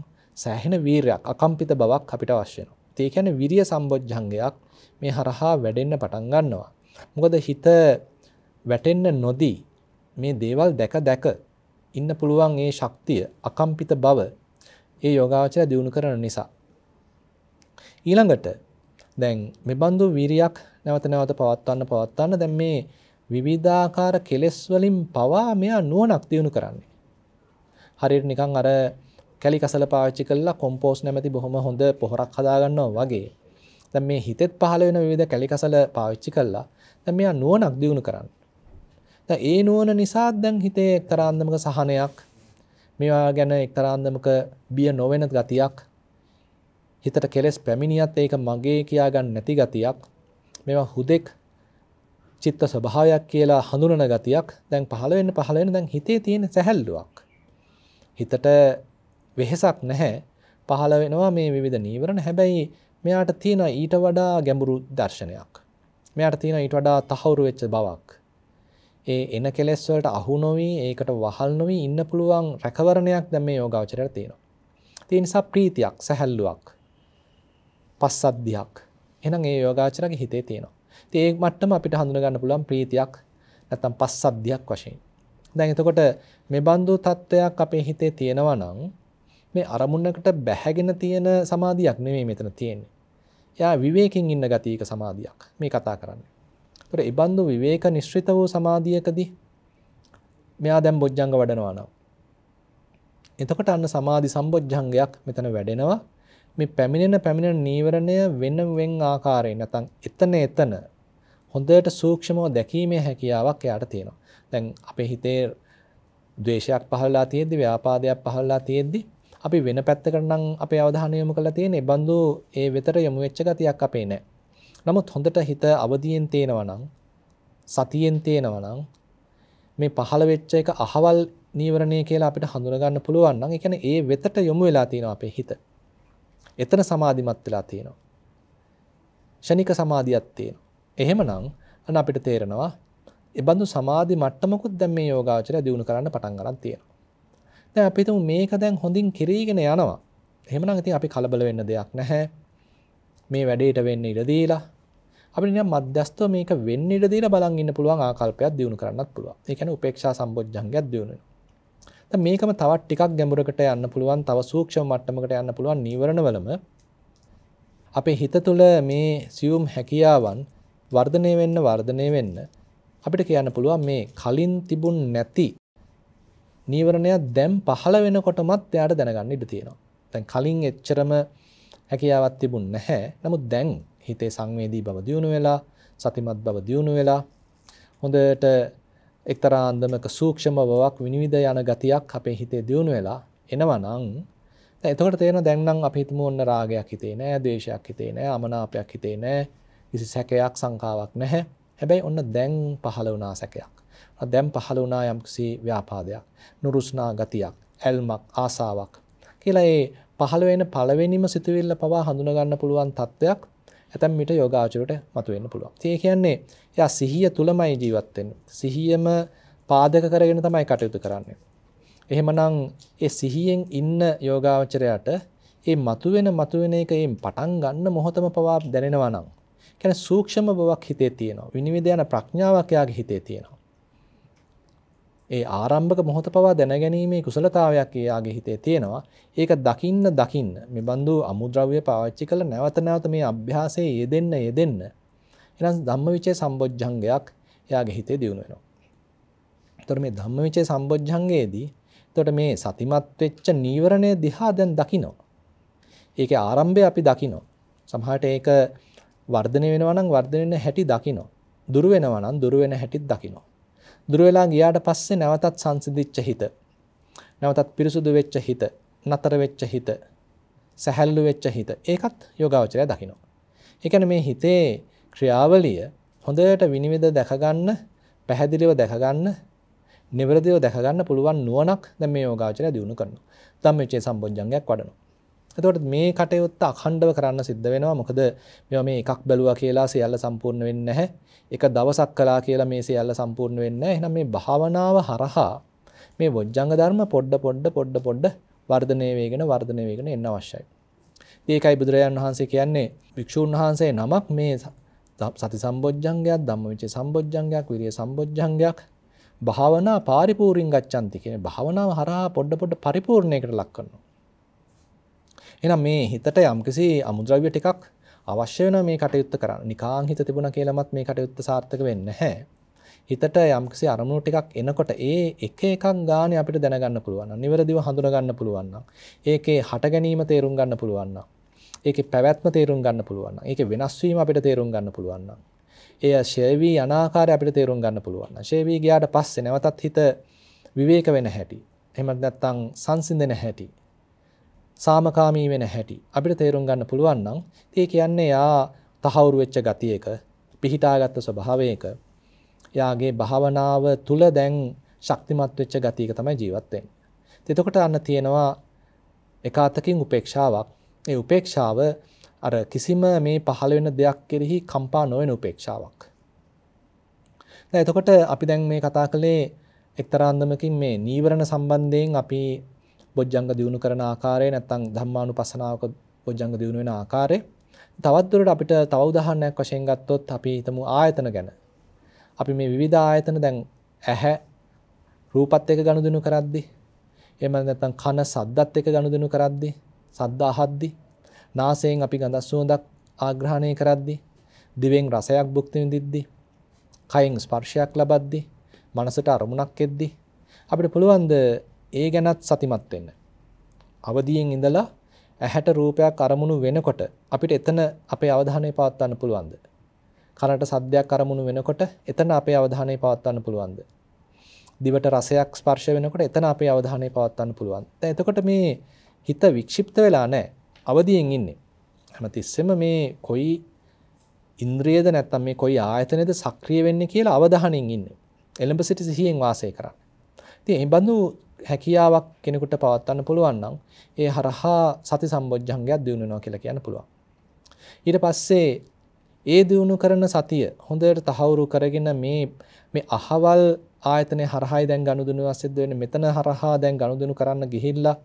සෑහෙන වීරයක් අකම්පිත බවක් අපිට අවශ්‍ය වෙනවා. ඒ කියන්නේ විරිය සම්බොජ්ජංගයක් මේ හරහා වැඩෙන්න පටන් ගන්නවා. මොකද හිත වැටෙන්න නොදී මේ දේවල් දැක දැක ඉන්න පුළුවන් ඒ ශක්තිය අකම්පිත බව ඒ යෝගාවචර දියුණු කරන නිසා. ඊළඟට දැන් මෙබඳු වීරියක් නැවත නැවත පවත්වන්න පවත්වන්න දැන් මේ විවිධාකාර කෙලෙස් වලින් පවා මෙයා නුවණක් දියුණු කරන්නේ. හරියට නිකන් අර කැලි කසල පාවිච්චි කරලා කොම්පෝස්ට් නැමැති බොහොම හොඳ පොහොරක් හදාගන්නවා වගේ. දැන් මේ හිතෙත් පහළ වෙන විවිධ කැලි කසල පාවිච්චි කරලා දැන් මෙයා නුවණක් දියුණු කරන්නේ. දැන් ඒ නුවණ නිසා දැන් හිතේ එක්තරා අන්දමක සහනයක් මේවා ගැන එක්තරාන්දමක බිය නොවෙන ගතියක් හිතට කෙලෙස් පැමිණියත් ඒක මගේ කියා ගන්න නැති ගතියක් මේවා හුදෙක් චිත්ත ස්වභාවයක් කියලා හඳුනන ගතියක් දැන් පහළ වෙන්න පහළ වෙන දැන් හිතේ තියෙන සැහැල්ලුවක් හිතට වෙහෙසක් නැහැ පහළ වෙනවා මේ විවිධ නීවරණ හැබැයි මෙයාට තියෙන ඊට වඩා ගැඹුරු දර්ශනයක් මෙයාට තියෙන ඊට වඩා තහවුරු වෙච්ච බවක් ඒ එන කෙලෙස් වලට අහු නොවි ඒකට වහල් නොවි ඉන්න පුළුවන් රැකවරණයක් දැන් මේ යෝගාවචරයට තියෙනවා. ඒ නිසා ප්‍රීතියක්, සැහැල්ලුවක්, පස්සද්ධියක් එහෙනම් ඒ යෝගාචරගේ හිතේ තියෙනවා. ඉතින් ඒ මට්ටම අපිට හඳුනා ගන්න පුළුවන් ප්‍රීතියක් නැත්නම් පස්සද්ධියක් වශයෙන්. දැන් එතකොට මේ බඳු තත්වයක් අපේ හිතේ තියෙනවා නම් මේ අරමුණකට බැහැගෙන තියෙන සමාධියක් නෙමෙයි මෙතන තියෙන්නේ. එයා විවේකයෙන් ඉන්න ගතියක සමාධියක්. මේ කතා කරන්නේ. ඒතර ඉබන්දු විවේක නිශ්චිත වූ සමාධියකදී මෙයා දැන් බොජ්ජංග වඩනවා නම් එතකොට අන්න සමාධි සම්බොජ්ජංගයක් මෙතන වැඩෙනවා මේ පැමිණෙන පැමිණෙන නීවරණය වෙන වෙන ආකාරයෙන් නැත්නම් එතන එතන හොඳට සූක්ෂමව දැකීමේ හැකියාවක් එයාට තියෙනවා. දැන් අපේ හිතේ ද්වේෂයක් පහළලා තියෙද්දි ව්‍යාපාදයක් පහළලා තියෙද්දි අපි වෙන පැත්තකට නම් අපේ අවධානය යොමු කරලා තියෙන ඒ බඳු ඒ වෙතට යොමු වෙච්ච ගතියක් අපේ නැහැ. නමුත් හොඳට හිත අවදියෙන් තේනවනම් සතියෙන් තේනවනම් මේ පහළ වෙච්ච එක අහවල් නීවරණය කියලා අපිට හඳුනා ගන්න පුළුවන් නම් ඒ කියන්නේ ඒ වෙතට යොමු වෙලා තියෙනවා අපේ හිත. එතන සමාධිමත් වෙලා තියෙනවා. ෂණික සමාධියක් තියෙනවා. එහෙමනම් අන්න අපිට තේරෙනවා ඒ බඳු සමාධි මට්ටමකුත් දැන් මේ යෝගාචරය දිනු කරන්න පටන් ගන්න තියෙනවා. දැන් අපි මේක දැන් හොඳින් කිරීගෙන යනවා. එහෙමනම් ඉතින් අපි කලබල වෙන්න දෙයක් නැහැ. මේ වැඩේට වෙන්න ඉඩ දීලා අපිට නිකන් මධ්‍යස්තව මේක වෙන්න ඉඩ දීලා බලන් ඉන්න පුළුවන් ආකල්පයක් දිනු කරන්නත් පුළුවන්. ඒ කියන්නේ උපේක්ෂා සම්බොජ්ජංගයක් දිනු වෙනවා. මේකම තවත් ටිකක් ගැඹුරකට යන්න පුළුවන්, තව සූක්ෂම මට්ටමකට යන්න පුළුවන් නීවරණවලම අපේ හිත තුළ මේ සියුම් හැකියාවන් වර්ධනය වෙන්න වර්ධනය වෙන්න අපිට කියන්න පුළුවන් මේ කලින් තිබුණ නැති නීවරණයක් දැන් පහළ වෙනකොටමත් එයාට දැනගන්න ඉඩ තියෙනවා. දැන් කලින් එච්චරම හැකියාවක් තිබුණ නැහැ. නමුත් දැන් හිතේ සංවේදී බව දියුණු වෙලා සතිමත් බව දියුණු වෙලා හොඳට එක්තරා අන්දමක සූක්ෂම බවක් විනිවිද යන ගතියක් අපේ හිතේ දියුණු වෙලා එනවනම් දැන් එතකොට තේරෙන දැන් නම් අපි හිතමු ඔන්න රාගයක් හිතේ නෑ, ද්වේෂයක් හිතේ නෑ, අමනාපයක් හිතේ නෑ, කිසි සැකයක් සංකාවක් නැහැ. හැබැයි ඔන්න දැන් පහළ වුණා සැකයක්. දැන් පහළ වුණා යම්කිසි ව්‍යාපාදයක්, නුරුස්නා ගතියක්, ඇල්මක්, ආසාවක්. කියලා ඒ පහළ වෙන පළවෙනිම සිතුවිල්ල පවා හඳුනගන්න පුළුවන් තත්ත්වයක් ඇතැම් මිට යෝගාචරයට මතුවෙන්න පුළුවන්. ඒ කියන්නේ එයා සිහිය තුලමයි ජීවත් සිහියම පාදක කරගෙන තමයි කටයුතු කරන්නේ. එහෙමනම් ඒ සිහියෙන් ඉන්න යෝගාචරයට මේ මතුවෙන මතුවෙන එකෙන් පටන් ගන්න මොහොතම පවා දැනෙනවා නම් කියන්නේ සූක්ෂම බවක් හිතේ තියෙනවා. විනිවිද යන ප්‍රඥාවක් එයාගේ හිතේ තියෙනවා. ඒ ආරම්භක මොහොත පවා දැනගැනීමේ කුසලතාවයක් එයාගේ හිතේ තියෙනවා. ඒක දකින්න දකින්න මේ බඳු අමුද්‍රව්‍ය පාවිච්චි කළ නැවත නැවත මේ අභ්‍යාසයේ යෙදෙන්න යෙදෙන්න එහෙනම් ධම්මවිචේ සම්බොජ්ජංගයක් එයාගේ හිතේ දියුණු වෙනවා. එතකොට මේ ධම්මවිචේ සම්බොජ්ජංගයේදී එතකොට මේ සතිමත් වෙච්ච නීවරණය දිහා දැන් දකිනවා. ඒකේ ආරම්භය අපි දකිනවා. සමහරට ඒක වර්ධනය වෙනවා නම් වර්ධනය හැටි දකිනවා. දුර වෙනවා නම් දුර වෙන හැටිත් දකිනවා. දුර වෙලා ගියාට පස්සේ නැවතත් සංසිඳිච්ච හිත නැවතත් පිරිසුදු වෙච්ච හිත නතර වෙච්ච හිත සැහැල්ලු වෙච්ච හිත ඒකත් යෝගාවචරය දකිනවා ඒ කියන්නේ මේ හිතේ ක්‍රියාවලිය හොඳට විනිවිද දැකගන්න පැහැදිලිව දැකගන්න නිවැරදිව දැකගන්න පුළුවන් නුවණක් දැන් මේ යෝගාචරය දිනු කරනවා ධම්මචේ සම්බොජ්ජංගයක් වඩනවා එතකොට මේ කටයුත්ත අඛණ්ඩව කරන්න සිද්ධ වෙනවා. මොකද මේවා මේ එකක් බැලුවා කියලා සියල්ල සම්පූර්ණ වෙන්නේ නැහැ. එක දවසක් කළා කියලා මේ සියල්ල සම්පූර්ණ වෙන්නේ නැහැ. එහෙනම් මේ භාවනාව හරහා මේ වොජ්ජංග ධර්ම පොඩ පොඩ පොඩ පොඩ වර්ධනය වෙගෙන වර්ධනය වෙගෙන එන්න අවශ්‍යයි. ඒකයි බුදුරජාන් වහන්සේ කියන්නේ භික්ෂුන් වහන්සේ නමක් මේ සති සම්බොජ්ජංගයක් ධම්මවිචේ සම්බොජ්ජංගයක් විරිය සම්බොජ්ජංගයක් භාවනා පාරිපූර්ණං ගච්ඡanti කියන භාවනාව හරහා පොඩ පොඩ පරිපූර්ණයකට ලක් කරනවා. එහෙනම් මේ හිතට යම්කිසි අමුද්‍රව්‍ය ටිකක් අවශ්‍ය වෙන මේ කටයුත්ත කරන්න. නිකාං හිත තිබුණා කියලාමත් මේ කටයුත්ත සාර්ථක වෙන්නේ නැහැ. හිතට යම්කිසි අරමුණු ටිකක් එනකොට ඒ එක එකක් ගානේ අපිට දැනගන්න පුළුවන්. නිවැරදිව හඳුනා ගන්න පුළුවන් නම්, ඒකේ හට ගැනීම තේරුම් ගන්න පුළුවන් නම්, ඒකේ පැවැත්ම තේරුම් ගන්න පුළුවන් නම්, ඒකේ වෙනස් වීම අපිට තේරුම් ගන්න පුළුවන් නම්, එය ෂේවි අනාකාරය අපිට තේරුම් ගන්න පුළුවන් නම්, ෂේවි ගියාට පස්සේ නැවතත් හිත විවේක වෙන හැටි, එහෙමත් නැත්නම් සංසිඳෙන හැටි, සාමකාමී වෙන හැටි අපිට තේරුම් ගන්න පුළුවන් නම් ඒ කියන්නේ යා තහවුරු වෙච්ච ගතියක පිහිටාගත්ත ස්වභාවයක යාගේ භාවනාව තුල දැන් ශක්තිමත් වෙච්ච ගතියක තමයි ජීවත් වෙන්නේ. එතකොට අන්න තියෙනවා එකාතකින් උපේක්ෂාවක්. ඒ උපේක්ෂාව අර කිසිම මේ පහළ වෙන දෙයක් කෙරෙහි කම්පා නොවන උපේක්ෂාවක්. දැන් එතකොට අපි දැන් මේ කතා කළේ එක්තරා අන්දමකින් මේ නීවරණ සම්බන්ධයෙන් අපි බොජ්ජංග දියුණු කරන ආකාරය නැත්නම් ධම්මානුපස්සනාවක බොජ්ජංග දියුණු වෙන ආකාරය තවත් දුරට අපිට තව උදාහරණයක් වශයෙන් ගත්තොත් අපි හිතමු ආයතන ගැන අපි මේ විවිධ ආයතන දැන් ඇහැ රූපත් එක්ක ගනුදෙනු කරද්දී එහෙම නැත්නම් කන සද්දත් එක්ක ගනුදෙනු කරද්දී සද්ද අහද්දී නාසයෙන් අපි ගඳ සුවඳක් ආග්‍රහණය කරද්දී දිවෙන් රසයක් භුක්ති විඳිද්දී කයෙන් ස්පර්ශයක් ලබද්දී මනසට අරමුණක් එද්දී අපිට පුළුවන් ද ඒ ගැනත් සතිමත් වෙන්න. අවදියෙන් ඉඳලා ඇහැට රූපයක් අරමුණු වෙනකොට අපිට එතන අපේ අවධානය පවත්වන්න පුළුවන්ද? කනට සද්දයක් අරමුණු වෙනකොට එතන අපේ අවධානය පවත්වන්න පුළුවන්ද? දිවට රසයක් ස්පර්ශ වෙනකොට එතන අපේ අවධානය පවත්වන්න පුළුවන්. දැන් එතකොට මේ හිත වික්ෂිප්ත වෙලා නැහැ. අවදියෙන් ඉන්නේ. හැමතිස්සෙම මේ කොයි ඉන්ද්‍රියද නැත්තම් මේ කොයි ආයතනයද සක්‍රිය වෙන්නේ කියලා අවධානයෙන් ඉන්න. එළඹ සිට සිහියෙන් වාසය කරන්න. ඉතින් මේ බඳු හැකියාවක් කෙනෙකුට පවත්වන්න පුළුවන්නම් ඒ හරහා සති සම්බෝජ්ජංගයක් දියුණුනවා කියලා කියන්න පුළුවන්. ඊට පස්සේ ඒ දියුණු කරන සතිය හොඳට තහවුරු කරගෙන මේ මේ අහවල් ආයතනය හරහායි දැන් ගනුදෙනුවක් සිද්ධ වෙන්නේ මෙතන හරහා දැන් ගනුදෙනු කරන්න ගිහිල්ලා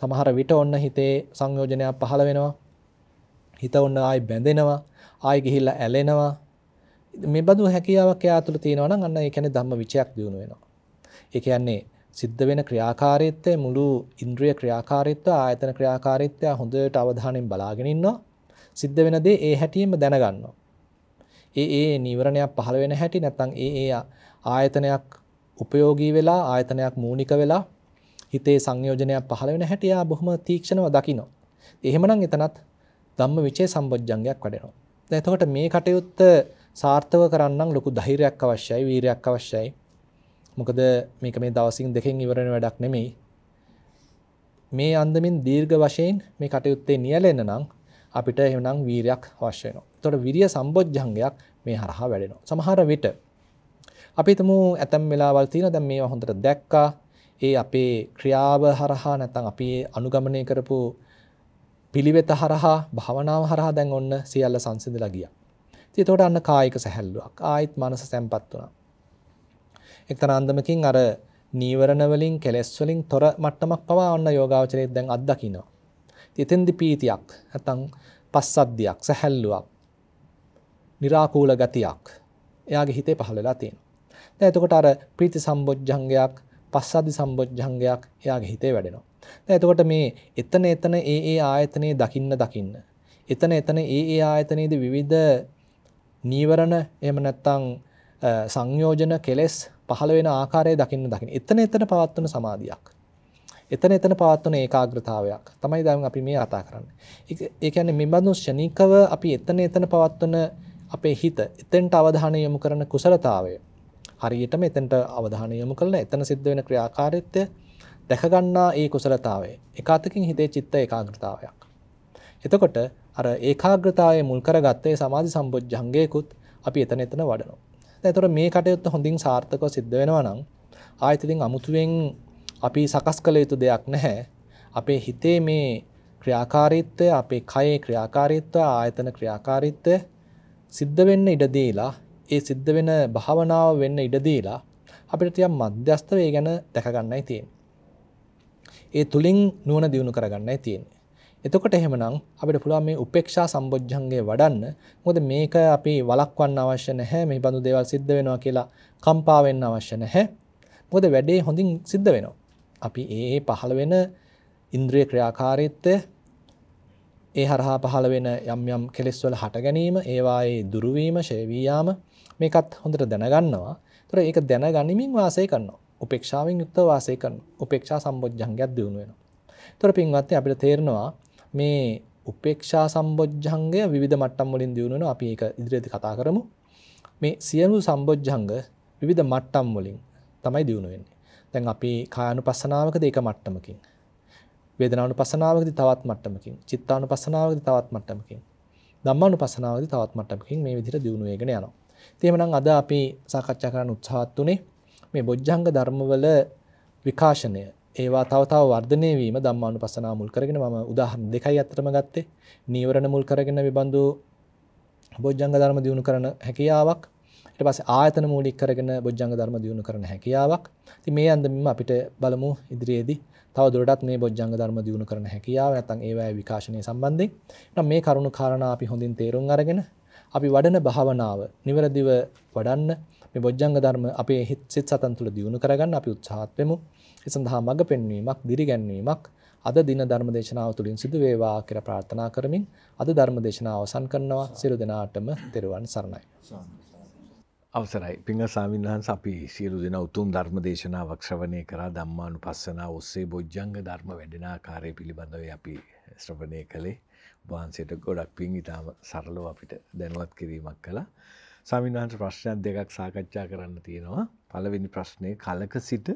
සමහර විට ඔන්න හිතේ සංයෝජනයක් පහළ වෙනවා හිත ඔන්න ආයි බැඳෙනවා ආයි ගිහිල්ලා ඇලෙනවා මේ බඳු හැකියාවක් එයා තුළ තියෙනවා නම් අන්න ඒ කියන්නේ ධම්ම විචයක් දිනු වෙනවා ඒ කියන්නේ සිද්ධ වෙන ක්‍රියාකාරීත්වය මුළු ඉන්ද්‍රිය ක්‍රියාකාරීත්වය ආයතන ක්‍රියාකාරීත්වය හොඳට අවධානයෙන් බලාගෙන ඉන්නවා. සිද්ධ වෙන දේ ඒ හැටියෙම දැනගන්නවා. ඒ ඒ නීවරණයක් පහළ වෙන හැටි නැත්නම් ඒ ඒ ආයතනයක් උපයෝගී වෙලා ආයතනයක් මූනික වෙලා හිතේ සංයෝජනයක් පහළ වෙන හැටි ආ බොහොම තීක්ෂණව දකිනවා. එහෙමනම් එතනත් ධම්මවිචේ සම්බොජ්ජංගයක් වැඩෙනවා. දැන් එතකොට මේ කටයුත්ත සාර්ථක කරන්න ලොකු ධෛර්යයක් අවශ්‍යයි, වීරයක් අවශ්‍යයි. මොකද මේක මේ දවසින් දෙකෙන් ඉවරන වැඩක් නෙමෙයි. මේ අන්දමින් දීර්ඝ වශයෙන් මේ කටයුත්තේ නියැලෙන්න නම් අපිට එහෙනම් වීරයක් අවශ්‍ය වෙනවා. එතකොට විරිය සම්බොජ්ජංගයක් මේ හරහා වැඩෙනවා. සමහර විට අපි හිතමු ඇතම් වෙලාවල් තියෙනවා දැන් මේවා හොඳට දැක්කා. ඒ අපේ ක්‍රියාව හරහා නැත්නම් අපි අනුගමනය කරපු පිළිවෙත හරහා භවනාව හරහා දැන් ඔන්න සියල්ල සංසිඳලා ගියා. ඉතින් එතකොට අන්න කායික සැහැල්ලුවක් ආයිත් මනස තැම්පත් වුණා. එක්තරා අන්දමකින් අර නීවරණ වලින් කෙලස් වලින් තොර මට්ටමක් පවා ඔන්න යෝගාවචරයේ දැන් අත්දකිනවා. ඉතින් එතෙන්දි පීතියක් නැත්නම් පස්සද්ධියක් සැහැල්ලුවක් निराකූල ගතියක් එයාගේ හිතේ පහළ වෙලා තියෙනවා. දැන් එතකොට අර ප්‍රීති සම්බොජ්ජංගයක් පස්සද්ධි සම්බොජ්ජංගයක් එයාගේ හිතේ වැඩෙනවා. දැන් එතකොට මේ එතන එතන ඒ ඒ ආයතනයේ දකින්න දකින්න එතන එතන ඒ ඒ ආයතනයේදී විවිධ නීවරණ එහෙම නැත්නම් සංයෝජන කෙලස් පහළ වෙන ආකාරය දකින්න දකින්න. එතන එතන පවත්වන සමාධියක්. එතන එතන පවත්වන ඒකාග්‍රතාවයක් තමයි දැන් අපි මේ කතා කරන්නේ. ඒ කියන්නේ මිබඳු ශනිකව අපි එතන එතන පවත්වන අපේ හිත එතෙන්ට අවධානය යොමු කරන කුසලතාවය හරියටම එතෙන්ට අවධානය යොමු කළා එතන සිද්ධ වෙන ක්‍රියාකාරීත්වය දැක ගන්නා ඒ කුසලතාවය එක අතකින් හිතේ චිත්ත ඒකාග්‍රතාවයක්. එතකොට අර ඒකාග්‍රතාවය මුල් කරගත්තේ සමාධි සම්බොජ්ජංගයකුත් අපි එතන එතන වඩනවා. තොර මේ කටයුත්ත හොඳින් සාර්ථක සිද්ධ වෙනවා නම් ආයතිතින් අමුතුවෙන් අපි සකස් කළ යුතු දෙයක් නැහැ අපේ හිතේ මේ ක්‍රියාකාරීත්වය අපේ කයේ ක්‍රියාකාරීත්වය ආයතන ක්‍රියාකාරීත්වය සිද්ධ වෙන්න ඉඩ දීලා ඒ සිද්ධ වෙන භාවනාව වෙන්න ඉඩ දීලා අපිට තියම් මධ්‍යස්ථ වේ ගැන දැකගන්නයි තියෙන්නේ. ඒ තුලින් නුවණ දියුණු කරගන්නයි තියෙන්නේ. එතකොට එහෙමනම් අපිට පුළුවන් මේ උපේක්ෂා සම්බොජ්ජංගේ වඩන්න. මොකද මේක අපි වළක්වන්න අවශ්‍ය නැහැ. මේ බඳු දේවල් සිද්ධ වෙනවා කියලා කම්පා වෙන්න අවශ්‍ය නැහැ. මොකද වැඩේ හොඳින් සිද්ධ වෙනවා. අපි ඒ ඒ පහළ වෙන ඉන්ද්‍රිය ක්‍රියාකාරීත්වය ඒ හරහා පහළ වෙන යම් යම් කෙලෙස් වල හට ගැනීම, ඒවායේ දුරු වීම, මේකත් හොඳට දැනගන්නවා. ඒතර ඒක දැනගනිමින් වාසය කරනවා. උපේක්ෂාවෙන් යුක්තව වාසය කරනවා. උපේක්ෂා සම්බොජ්ජංගයක් දිනු වෙනවා. ඒතර පින්වත්නි අපිට තේරෙනවා මේ උපේක්ෂා සම්බොජ්ජංගය විවිධ මට්ටම් වලින් දියුණු වෙනවා. අපි ඒක ඉදිරියේදී කතා කරමු. මේ සියලු සම්බොජ්ජංග විවිධ මට්ටම් වලින් තමයි දියුණු වෙන්නේ. දැන් අපි කායानुපස්සනාවකදී එක මට්ටමකින් වේදනානුපස්සනාවකදී තවත් මට්ටමකින් චිත්තානුපස්සනාවකදී තවත් මට්ටමකින් ධම්මානුපස්සනාවකදී තවත් මට්ටමකින් මේ විදිහට දියුණු වෙගෙන යනවා. ඉතින් එහෙනම් අද අපි සාකච්ඡා කරන්න උත්සාහත් උනේ මේ බොජ්ජංග ධර්මවල විකාශනය ඒවා තව තව වර්ධනය වීම ධම්මානුපස්සනා මුල් කරගෙන මම උදාහරණ දෙකයි අතරම ගත්තේ නීවරණ මුල් කරගෙන විබඳු බොජ්ජංග ධර්ම දියුණු කරන හැකියාවක් ඊට පස්සේ ආයතන මූලික කරගෙන බොජ්ජංග ධර්ම දියුණු කරන හැකියාවක් ඉතින් මේ අන්දමින්ම අපිට බලමු ඉදිරියේදී තව දුරටත් මේ බොජ්ජංග ධර්ම දියුණු කරන හැකියාව නැත්නම් ඒවායේ විකාශනය සම්බන්ධයෙන් නැත්නම් මේ කරුණු කාරණා අපි හොඳින් තේරුම් අරගෙන අපි වඩන භාවනාව නිවැරදිව වඩන්න මේ බොජ්ජංග ධර්ම අපේ හිත සිත සතන් තුළ දියුණු කරගන්න අපි උත්සාහත් වෙමු ඒ සඳහා මඟ පෙන්වීමක්, දිරිගැන්වීමක් අද දින ධර්මදේශනාව තුළින් සිදු වේවා කියලා ප්‍රාර්ථනා කරමින් අද ධර්මදේශනාව අවසන් කරනවා. සියලු දෙනාටම තෙරුවන් සරණයි. අවසරයි පිංහ සාමීන් වහන්ස අපි සියලු දෙන උතුම් ධර්ම දේශනා වක්ෂවනය කරා දම්මානු පස්සනා ඔස්සේ බොජ්ජංග ධර්ම වැඩෙනා කාරය පිළිබඳව අපි ශ්‍රවණය කළේ වහන්සේට ගොඩක් පින් ඉතාම සරලව අපිට දැනුවත් කිරීමක් කළ සාමීන් වහන්ස ප්‍රශ්නයක් දෙකක් සාකච්ඡා කරන්න තියෙනවා පළවෙනි ප්‍රශ්නය කලක සිට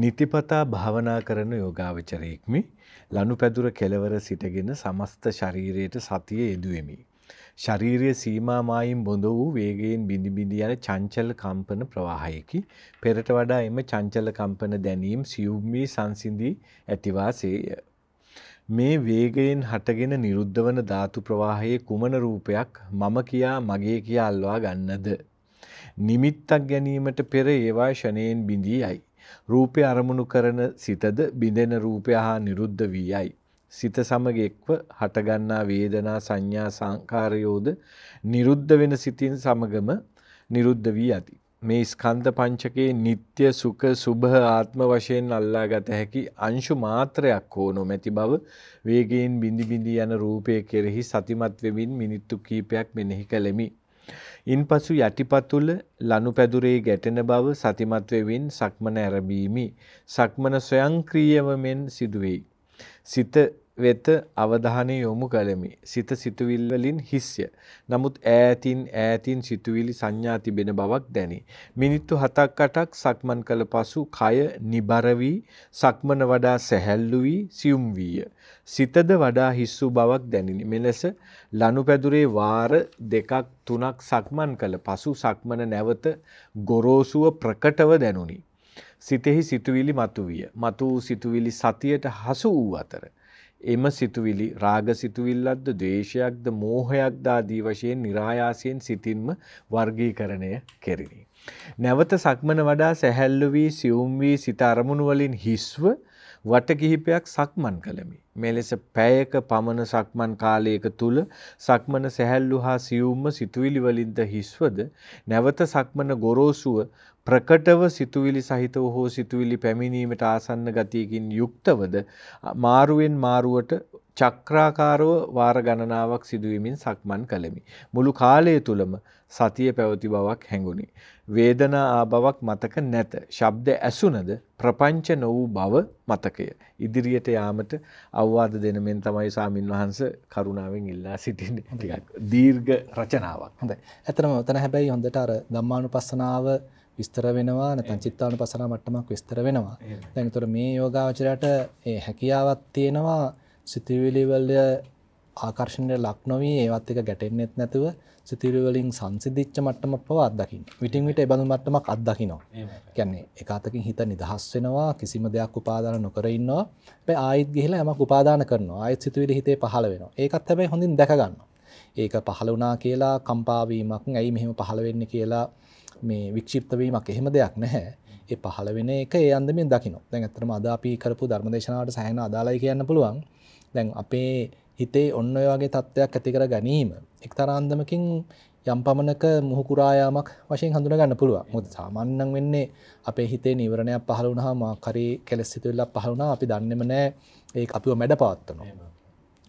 නිතිපතා භාවනා කරන යෝගාවචරයෙක්මි ලනුපැදුර කෙලවර සිටගෙන සමස්ත ශරීරයට සතිය යෙදුවෙමි. ශරීරයේ සීමාමායින් බොඳ වූ වේගයෙන් බිඳිබිඳ යන චංචල කම්පන ප්‍රවාහයකි. පෙරට වඩා එම චංචල කම්පන දැනීම් සියුම් වී සංසිඳී ඇති වාසේය. මේ වේගයෙන් හටගෙන නිරුද්ධ වන ධාතු ප්‍රවාහයේ කුමන රූපයක් මම කියා මගේ කියා අල්වා ගන්නද? නිමිත්තක් ගැනීමට පෙර ඒවා ෂණයෙන් බිඳී යයි. රූපය අරමුණු කරන සිතද බිඳෙන රූපය හා නිරුද්ධ වී යයි. සිත සමග එක්ව හටගන්නා වේදනා සංඥා සංකාරයෝද නිරුද්ධ වෙන සිතින් සමගම නිරුද්ධ වී ඇති. මේ ස්කන්ධ පංචකයේ නিত্য සුඛ සුභ ආත්ම වශයෙන් අල්ලාගත හැකි අංශු මාත්‍රයක් හෝ නොමැති බව වේගයෙන් බිඳි බිඳි යන රූපය කෙරෙහි සතිමත් වෙමින් මිනිත්තු කීපයක් මෙනෙහි කළෙමි. ඉන්පසු යටිපතුල ලනුපැදුරේ ගැටෙන බව සතිමත් වෙමින් සක්මන ඇරඹීමි. සක්මන ස්වයංක්‍රීයවමෙන් සිදුවේ. සිත වෙත අවධානය යොමු කරමි. සිත සිතුවිල් වලින් හිස්ය. නමුත් ඈතින් ඈතින් සිතුවිලි සංඥා තිබෙන බවක් දැනේ. මිනිත්තු 7ක් 8ක් සක්මන් කළ පසු කය නිබර වී සක්මන වඩා සැහැල්ලු වී සියුම් වීය. සිතද වඩා හිස් වූ බවක් දැනිනි. මෙලෙස ලනුපැදුරේ වාර දෙකක් තුනක් සක්මන් කළ පසු සක්මන නැවත ගොරෝසුව ප්‍රකටව දැනුනි. සිතෙහි සිතුවිලි මතුවිය. මතු වූ සිතුවිලි සතියට හසු වූ අතර එම සිතුවිලි රාග සිතුවිල්ලක්ද ද්වේෂයක්ද මෝහයක්ද ආදී වශයෙන් નિરાයාසයෙන් සිතින්ම වර්ගීකරණය කෙරිනි. නැවත සක්මන වඩා සැහැල්ලු වී සියුම් වී සිත අරමුණු වලින් හිස්ව වට කිහිපයක් සක්මන් කළමි. මෙලෙස පැයක පමණ සක්මන් කාලයක තුල සක්මන සැහැල්ලු හා සියුම්ම සිතුවිලි වලින්ද හිස්වද නැවත සක්මන ගොරෝසුව ප්‍රකටව සිතුවිලි සහිතව හෝ සිතුවිලි පැමිණීමට ආසන්න ගතියකින් යුක්තවද මාරුවෙන් මාරුවට චක්‍රාකාරව වාර ගණනාවක් සිදුවීමෙන් සක්මන් කළෙමි. මුළු කාලය තුලම සතිය පැවති බවක් හැඟුණි. වේදනා ආබවක් මතක නැත. ශබ්ද ඇසුනද ප්‍රපංච නො වූ බව මතකය. ඉදිරියට යාමට අවවාද දෙන මෙන් තමයි සාමින් වහන්ස කරුණාවෙන් ඉල්ලා සිටින්නේ. ටිකක් දීර්ඝ රචනාවක්. හොඳයි. ඇත්තටම උතන හැබැයි හොඳට අර ධම්මානුපස්සනාව විස්තර වෙනවා නැත්නම් චිත්තානුපසනාව මට්ටමක් විස්තර වෙනවා. දැන් ඒතර මේ යෝගාවචරයට ඒ හැකියාවක් තියෙනවා සිතවිලි වල ආකර්ෂණයට ලක් නොවි ඒවත් එක ගැටෙන්නෙත් නැතුව සිතවිලි වලින් සංසිඳිච්ච මට්ටමක් පව අත්දකින්න. විටින් විට ඒ බඳු මට්ටමක් අත්දකින්නවා. කියන්නේ එක අතකින් හිත නිදහස් වෙනවා කිසිම දෙයක් උපාදාන නොකර ඉන්නවා. හැබැයි ආයෙත් ගිහිලා යමක් උපාදාන කරනවා. ආයෙත් සිතවිලි හිතේ පහළ වෙනවා. ඒකත් හැබැයි හොඳින් දැක ගන්නවා. ඒක පහළ වුණා කියලා කම්පා වීමක් ඇයි මෙහෙම පහළ වෙන්නේ කියලා මේ වික්ෂිප්ත වීමක් එහෙම දෙයක් නැහැ. ඒ පහළ වෙන එක ඒ අන්දමින් දකින්න. දැන් ඇත්තටම අද අපි කරපු ධර්මදේශනාවට සෑහෙන අදාළයි කියන්න පුළුවන්. දැන් අපේ හිතේ ඔන්න ඔය වගේ තත්ත්වයක් ඇති කර ගැනීම එක්තරා අන්දමකින් යම් පමණක මුහුකුරායාමක් වශයෙන් හඳුන ගන්න පුළුවන්. මොකද සාමාන්‍යයෙන් වෙන්නේ අපේ හිතේ නීවරණයක් පහළ වුණාම මාකරේ කෙලස් සිතුවිල්ලක් පහළ වුණා අපි දන්නේම නැහැ ඒක අපිව මැඩ පවත්වනවා.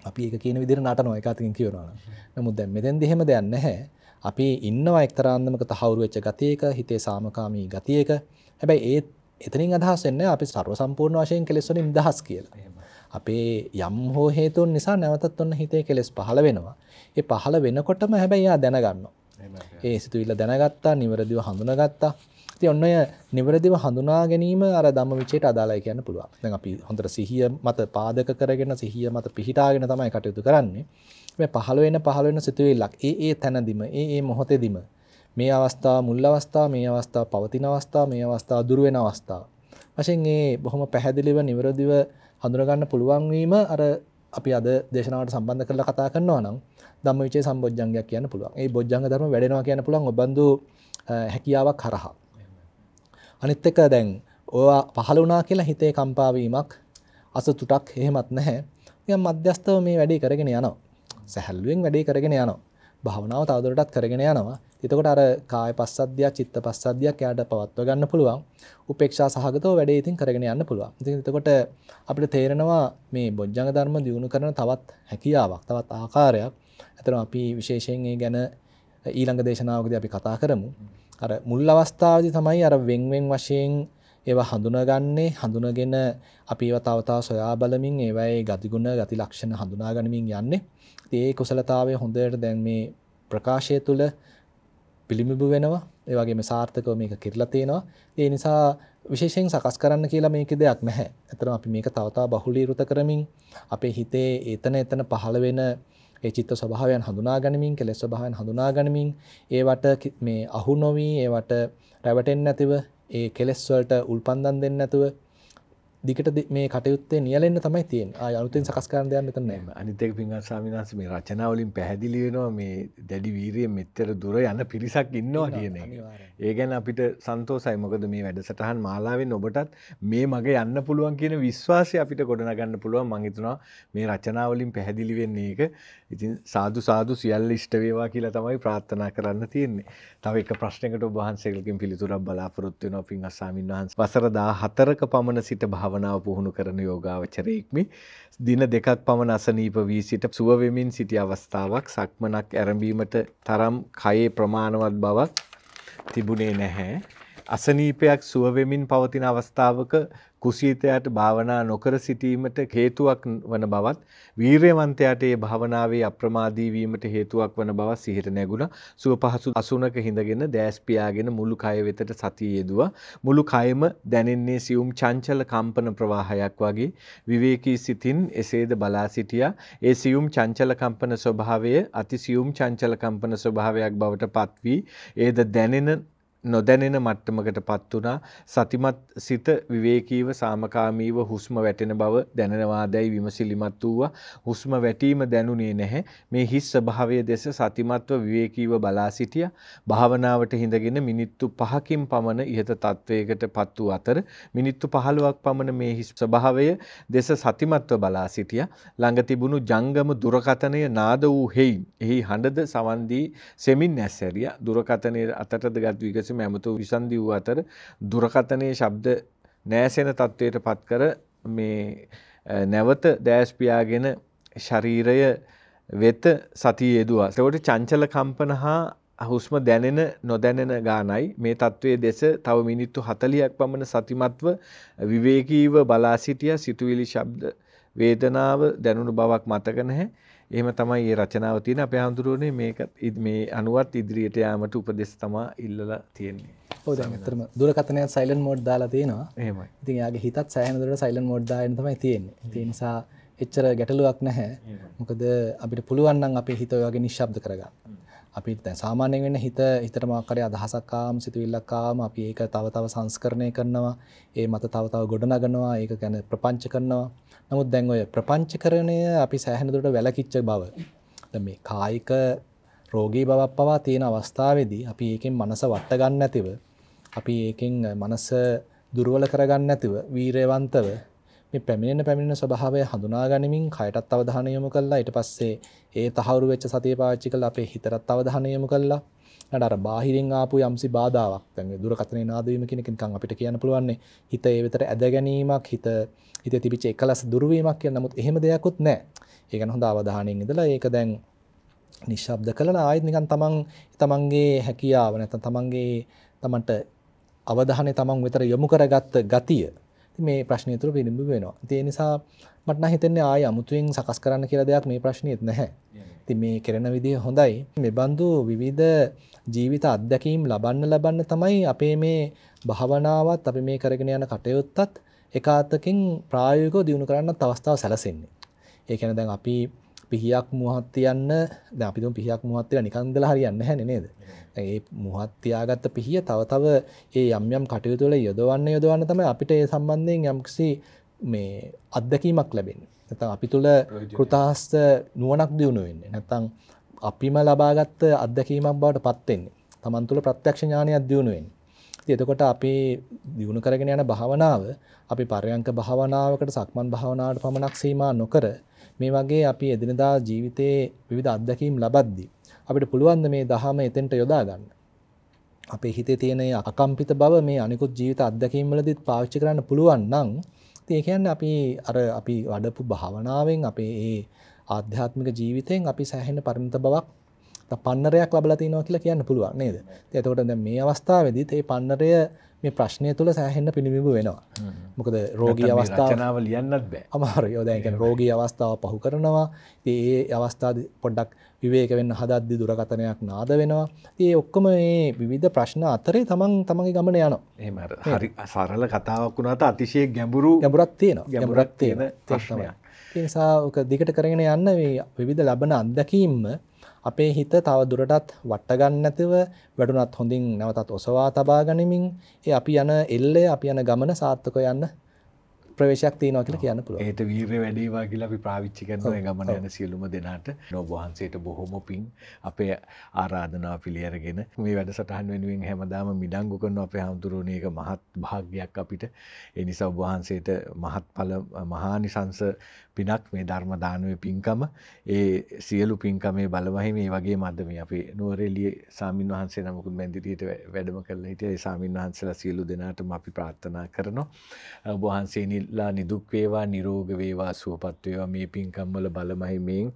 අපි ඒක කියන විදිහට නටනවා ඒක අතකින් කියනවා නම්. නමුත් දැන් මෙතෙන්දි එහෙම දෙයක් නැහැ. අපි ඉන්නවා එක්තරා අන්දමක තහවුරු වෙච්ච ගතියක හිතේ සාමකාමී ගතියක. හැබැයි ඒ එතනින් අදහස් වෙන්නේ අපි ਸਰව සම්පූර්ණ වශයෙන් කෙලෙස් වලින් නිදහස් කියලා. අපේ යම් හෝ හේතුන් නිසා නැවතත් ඔන්න හිතේ කෙලෙස් පහළ වෙනවා. ඒ පහළ වෙනකොටම හැබැයි එයා දැනගන්නවා. ඒ සිතුවිල්ල දැනගත්තා, නිවැරදිව හඳුනාගත්තා. ඉතින් ඔන්න ඔය නිවැරදිව හඳුනා ගැනීම අර ධම්මවිචයට අදාළයි කියන්න පුළුවන්. දැන් අපි හොඳට සිහිය මත පාදක කරගෙන සිහිය මත පිහිටාගෙන තමයි කටයුතු කරන්නේ. මේ පහළ වෙන පහළ වෙන සිතුවිල්ලක් ඒ ඒ තැනදිම ඒ ඒ මොහොතේදිම මේ අවස්ථාව මුල් අවස්ථාව මේ අවස්ථාව පවතින අවස්ථාව මේ අවස්ථාව දුර වෙන අවස්ථාව වශයෙන් ඒ බොහොම පැහැදිලිව නිවරදිව හඳුනගන්න පුළුවන් වීම අර අපි අද දේශනාවට සම්බන්ධ කරලා කතා කරනවා නම් ධම්මවිචේ සම්බොජ්ජංගයක් කියන්න පුළුවන්. ඒ බොජ්ජංග ධර්ම වැඩෙනවා කියන්න පුළුවන් ඔබඳු හැකියාවක් කරහා. අනිත් එක දැන් ඔයා පහළ වුණා කියලා හිතේ කම්පා වීමක් අසතුටක් එහෙමත් නැහැ. නිකන් මධ්‍යස්තව මේ වැඩේ කරගෙන යනවා. සැහැල්ලුවෙන් වැඩේ කරගෙන යනවා. භාවනාව තවදුරටත් කරගෙන යනවා. එතකොට අර කාය පස්සද්ධියක්, චිත්ත පස්සද්ධියක් යාට පවත්ව ගන්න පුළුවන්. උපේක්ෂා සහගතව වැඩේ ඉතින් කරගෙන යන්න පුළුවන්. ඉතින් එතකොට අපිට තේරෙනවා මේ බොජ්ජංග ධර්ම දියුණු කරන තවත් හැකියාවක්, තවත් ආකාරයක්. ඇතරම අපි විශේෂයෙන් ඒ ගැන ඊළඟ දේශනාවකදී අපි කතා කරමු. අර මුල් අවස්ථාවේදී තමයි අර වෙන්වෙන් වශයෙන් ඒවා හඳුනාගන්නේ හඳුනගෙන අපි ඒවා තව තව සොයා බලමින් ඒවායේ ගතිගුණ ගති ලක්ෂණ හඳුනා ගනිමින් යන්නේ. ඉතින් ඒ කුසලතාවය හොඳට දැන් මේ ප්‍රකාශය තුළ පිළිඹු වෙනවා. ඒ වගේම සාර්ථකව මේක කිරලා තිනවා. ඒ නිසා විශේෂයෙන් සකස් කරන්න කියලා මේකේ දෙයක් නැහැ. ඇත්තටම අපි මේක තව තව බහුලීකృత කරමින් අපේ හිතේ එතන එතන පහළ වෙන ඒ චිත්ත ස්වභාවයන් හඳුනා ගනිමින් කෙලෙස් ස්වභාවයන් හඳුනා ගනිමින් ඒවට මේ අහු නොවි ඒවට රැවටෙන්නේ නැතිව ඒ කෙලෙස් වලට උල්පන්දම් දෙන්නේ නැතුව දිකට මේ කටයුත්තේ නියලෙන්න්න තමයි තියෙන් අයුතෙන් සකස් කරන දෙයක් මෙතන අනිතක පිංහ සාමිනාස මේ රචනාවලින් පැහැදිලි වෙනවා මේ දැඩි වීරිය මෙච්චර දුර යන පිරිසක් ඉන්නවා කියන ඒ ගැන අපිට සන්තෝසයි මොකද මේ වැඩසටහන් මාලාවෙන් ඔබටත් මේ මගේ යන්න පුළුවන් කියන විශ්වාසය අපිට ගොඩනගන්න පුළුවන් මංහිතනවා මේ රචනාවලින් පැහැදිලි වෙන්නේ එක ඉතින් සාදු සාදු සියල් ඉෂ්ටවේවා කියලා තමයි ප්‍රාත්ථනා කරන්න තියෙන්නේ තව එක ප්‍රශ්නකට ඔබහන්සේකලින් පිළිතුරක් බලාපොරොත්තු වෙනවා පිංහ සාමින් වහන්ස වසර දා හතරක පමණ සිට භාව භාවනාව පුහුණු කරන යෝගාවචරයෙක්මි දින දෙකක් පමණ අසනීප වී සිට සුවවෙමින් සිටි අවස්ථාවක් සක්මනක් ඇරඹීමට තරම් කයේ ප්‍රමාණවත් බවක් තිබුණේ නැහැ. අසනීපයක් සුවවෙමින් පවතින අවස්ථාවක කුසීතයාට භාවනා නොකර සිටීමට හේතුවක් වන බවත් වීරයවන්තයාට ඒ භාවනාවේ අප්‍රමාදී වීමට හේතුවක් වන බව සිහිට නැගුණා. සුව පහසු අසුනක හිඳගෙන දෑස් පියාගෙන මුළු කය වෙතට සතිය යෙදුවා. මුළු කයම දැනෙන්නේ සියුම් චංචල කම්පන ප්‍රවාහයක් වගේ විවේකී සිතින් එසේද බලා සිටියා. ඒ සියුම් චංචල කම්පන ස්වභාවය අති සියුම් චංචල කම්පන ස්වභාවයක් බවට පත් වී ඒද දැනෙන නොදැනෙන මට්ටමකට පත් වුණා සතිමත් සිත විවේකීව සාමකාමීව හුස්ම වැටෙන බව දැනෙනවාදැයි විමසිලිමත් වූවා හුස්ම වැටීම දැනුනේ නැහැ මේ හිස් ස්වභාවය දෙස සතිමත්ව විවේකීව බලා සිටියා භාවනාවට හිඳගෙන මිනිත්තු 5කින් පමණ ඉහත තත්වයකට පත් වූ අතර මිනිත්තු 15ක් පමණ මේ හිස් ස්වභාවය දෙස සතිමත්ව බලා සිටියා ළඟ තිබුණු ජංගම දුරකථනය නාද වූ හේයින් එහි හඬද සවන් දී සෙමින් ඇස්සැරියා දුරකථනයේ අතටද ගත් විගස පස්සේ මැමතු විසන්දි වූ අතර දුරකතනයේ ශබ්ද නෑසෙන තත්ත්වයට පත් කර මේ නැවත දෑස්පියාගෙන ශරීරය වෙත සතිය යෙදවා. ඒකට චංචල කම්පන හා හුස්ම දැනෙන නොදැනෙන ගානයි මේ තත්ත්වයේ දෙස තව මිනිත්තු 40ක් පමණ සතිමත්ව විවේකීව බලා සිටියා සිතුවිලි ශබ්ද වේදනාව දැනුණු බවක් මතක නැහැ එහෙම තමයි මේ රචනාව තියෙන අපේ හඳුරන්නේ මේක මේ අනුවත් ඉදිරියට යාමට උපදෙස් තමා ඉල්ලලා තියෙන්නේ. ඔව් දැන් ඇත්තටම දුරකථනයත් සයිලන්ට් මෝඩ් දාලා තියෙනවා. එහෙමයි. ඉතින් එයාගේ හිතත් සෑහෙන දුරට සයිලන්ට් මෝඩ් දාගෙන තමයි තියෙන්නේ. ඒ නිසා එච්චර ගැටලුවක් නැහැ. මොකද අපිට පුළුවන් නම් අපේ හිත ඔය වගේ නිශ්ශබ්ද කරගන්න. අපිට දැන් සාමාන්‍යයෙන් වෙන හිත හිතට මොකක් හරි අදහසක් ආවම සිතුවිල්ලක් ආවම අපි ඒක තව තව සංස්කරණය කරනවා. ඒ මත තව තව ගොඩනගනවා. ඒක ගැන ප්‍රපංච කරනවා. නමුත් දැන් ඔය ප්‍රපංචකරණය අපි සෑහනදුට වැලකිච්ච බව. මේ කායික රෝගී බවක් පවා තියෙන අවස්ථාවේදී අපි ඒකෙන් මනස වට ගන්න නැතිව අපි ඒකෙන් මනස දුර්වල කරගන්න නැතිව වීරයවන්තව මේ පැමිණෙන පැමිණෙන ස්වභාවය හඳුනා ගනිමින් කයටත් අවධානය යොමු කළා ඊට පස්සේ ඒ තහවුරු වෙච්ච සතිය පාවිච්චි කළා අපේ හිතටත් අවධානය යොමු කළා නැට අර බාහිරින් ආපු යම්සි බාධාවක් දැන් දුරකථනයේ නාද වීම කියන එක නිකන් අපිට කියන්න පුළුවන් නේ හිත ඒ වෙතට ඇද ගැනීමක් හිත හිතේ තිබිච්ච එකලස් දුරු වීමක් කියලා නමුත් එහෙම දෙයක්වත් නැහැ. ඒ ගැන හොඳ අවධානයෙන් ඉඳලා ඒක දැන් නිශ්ශබ්ද කළා ආයෙත් නිකන් තමන් තමන්ගේ හැකියාව නැත්නම් තමන්ගේ තමන්ට අවධානය තමන් විතර යොමු කරගත්ත ගතිය මේ ප්‍රශ්නය තුර පිළිබඳ වෙනවා. ඉතින් ඒ නිසා මට නම් හිතෙන්නේ ආය අමුතුවෙන් සකස් කරන්න කියලා දෙයක් මේ ප්‍රශ්නෙත් නැහැ. ඉතින් මේ කරන විදිය හොඳයි. මේ බඳු විවිධ ජීවිත අත්දැකීම් ලබන්න ලබන්න තමයි අපේ මේ භාවනාවත් අපි මේ කරගෙන යන කටයුත්තත් එකාතකින් ප්‍රායෝගිකව දිනු කරන්නත් අවස්ථාව සැලසෙන්නේ. ඒ කියන්නේ දැන් අපි පිහයක් මුවත් යන්න දැන් අපි දුම් පිහයක් මුවත් තියලා නිකන් ඉඳලා හරියන්නේ නැහැ නේද? දැන් මේ මුවත් තියාගත්ත පිහිය තව තව ඒ යම් යම් කටයුතු වල යොදවන්න යොදවන්න තමයි අපිට ඒ සම්බන්ධයෙන් යම්කිසි මේ අත්දැකීමක් ලැබෙන්නේ. නැත්නම් අපි තුල කෘතාස්ත නුවණක් දිනු වෙන්නේ. නැත්නම් අපිම ලබාගත් අත්දැකීමක් බවට පත් වෙන්නේ. Taman තුල ප්‍රත්‍යක්ෂ ඥානයක් දිනු වෙන්නේ. එතකොට අපි දියුණු කරගෙන යන භාවනාව අපි පරයන්ක භාවනාවකට සක්මන් භාවනාවට පමණක් සීමා නොකර මේ වගේ අපි එදිනදා ජීවිතයේ විවිධ අත්දැකීම් ලබද්දී අපිට පුළුවන් මේ දහම එතෙන්ට යොදා ගන්න. අපේ හිතේ තියෙන අකම්පිත බව මේ අනිකුත් ජීවිත අත්දැකීම් වලදීත් පාවිච්චි කරන්න පුළුවන් නම් ඉතින් ඒ කියන්නේ අපි අර අපි වඩපු භාවනාවෙන් අපේ ඒ ආධ්‍යාත්මික ජීවිතයෙන් අපි සෑහෙන පරිණත බවක් පන්නරයක් ලබලා තිනවා කියලා කියන්න පුළුවන් නේද. එතකොට දැන් මේ අවස්ථාවේදීත් මේ පන්නරය මේ ප්‍රශ්නය තුළ සෑහෙන්න පිළිබිඹු වෙනවා. මොකද රෝගී අවස්ථාව ලියන්නත් බෑ. අමාරුයි. ඔය දැන් කියන්නේ රෝගී අවස්ථාව පහු කරනවා. ඉතින් ඒ අවස්ථාවේ පොඩ්ඩක් විවේක වෙන්න හදද්දි දුරකතනයක් නාද වෙනවා. ඉතින් ඒ ඔක්කොම මේ විවිධ ප්‍රශ්න අතරේ තමන් තමන්ගේ ගමන යනවා. එහෙම හරි සරල කතාවක් වුණාට අතිශය ගැඹුරු ගැඹුරක් තියෙනවා. ගැඹුරක් තියෙන ප්‍රශ්නයක්. ඒ නිසා ඔක දිගට කරගෙන යන්න මේ විවිධ ලබන අත්දැකීම්ම අපේ හිත තව දුරටත් වට ගන්නැතිව වැඩුණත් හොඳින් නැවතත් ඔසවා තබා ගනිමින් ඒ අපි යන එල්ලේ අපි යන ගමන සාර්ථකව යන්න ප්‍රවේශයක් තියෙනවා කියලා කියන්න පුළුවන්. ඒට වීරිය වැඩි වේවා කියලා අපි පාවිච්චි කරන ගමන යන සියලුම දෙනාට ඔබ වහන්සේට බොහොම පිං අපේ ආරාධනාව පිළිඅරගෙන මේ වැඩසටහන් වෙනුවෙන් හැමදාම මිඩංගු කරන අපේ හඳුරුණේ එක මහත් භාග්යක් අපිට. ඒ නිසා ඔබ වහන්සේට මහත්ඵල මහානිසංස පිනක් මේ ධර්ම දානවේ පින්කම ඒ සියලු පින්කමේ බලවහිම මේ වගේ මද මේ අපේ නුවරඑළියේ සාමින් වහන්සේ නමකුත් මැදිරියට වැඩම කරලා හිටිය ඒ සාමින් වහන්සේලා සියලු දෙනාටම අපි ප්‍රාර්ථනා කරනවා ඔබ වහන්සේනිලා නිදුක් වේවා නිරෝග වේවා සුවපත් වේවා මේ පින්කම් වල බලමහිමෙන්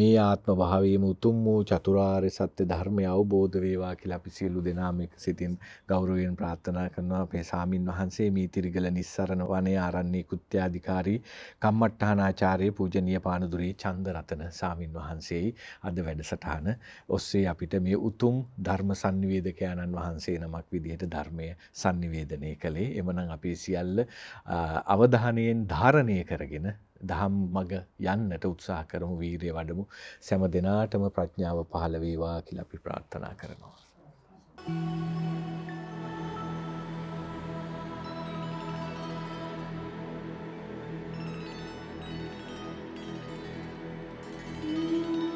මේ ආත්ම භාවයේම උතුම් වූ චතුරාර්ය සත්‍ය ධර්මය අවබෝධ වේවා කියලා අපි සියලු දෙනාම එක සිතින් ගෞරවයෙන් ප්‍රාර්ථනා කරනවා අපේ සාමින් වහන්සේ මේ තිරිගල නිස්සරණ වනයේ ආරණ්‍ය කුත්‍යාධිකාරී කම්මට්ටාන ආචාර්ය පූජනීය පානදුරේ චන්දරතන සාමින් වහන්සේයි අද වැඩසටහන ඔස්සේ අපිට මේ උතුම් ධර්ම sannivedakayanan වහන්සේ නමක් විදිහට ධර්මය sannivedanaya කළේ. එමනම් අපි සියල්ල අවධානයෙන් ධාරණය කරගෙන දහම් මග යන්නට උත්සාහ කරමු වීරය වඩමු සැම දෙනාටම ප්‍රඥාව පහළ වේවා කියලා අපි ප්‍රාර්ථනා කරනවා. Thank you. Thank you.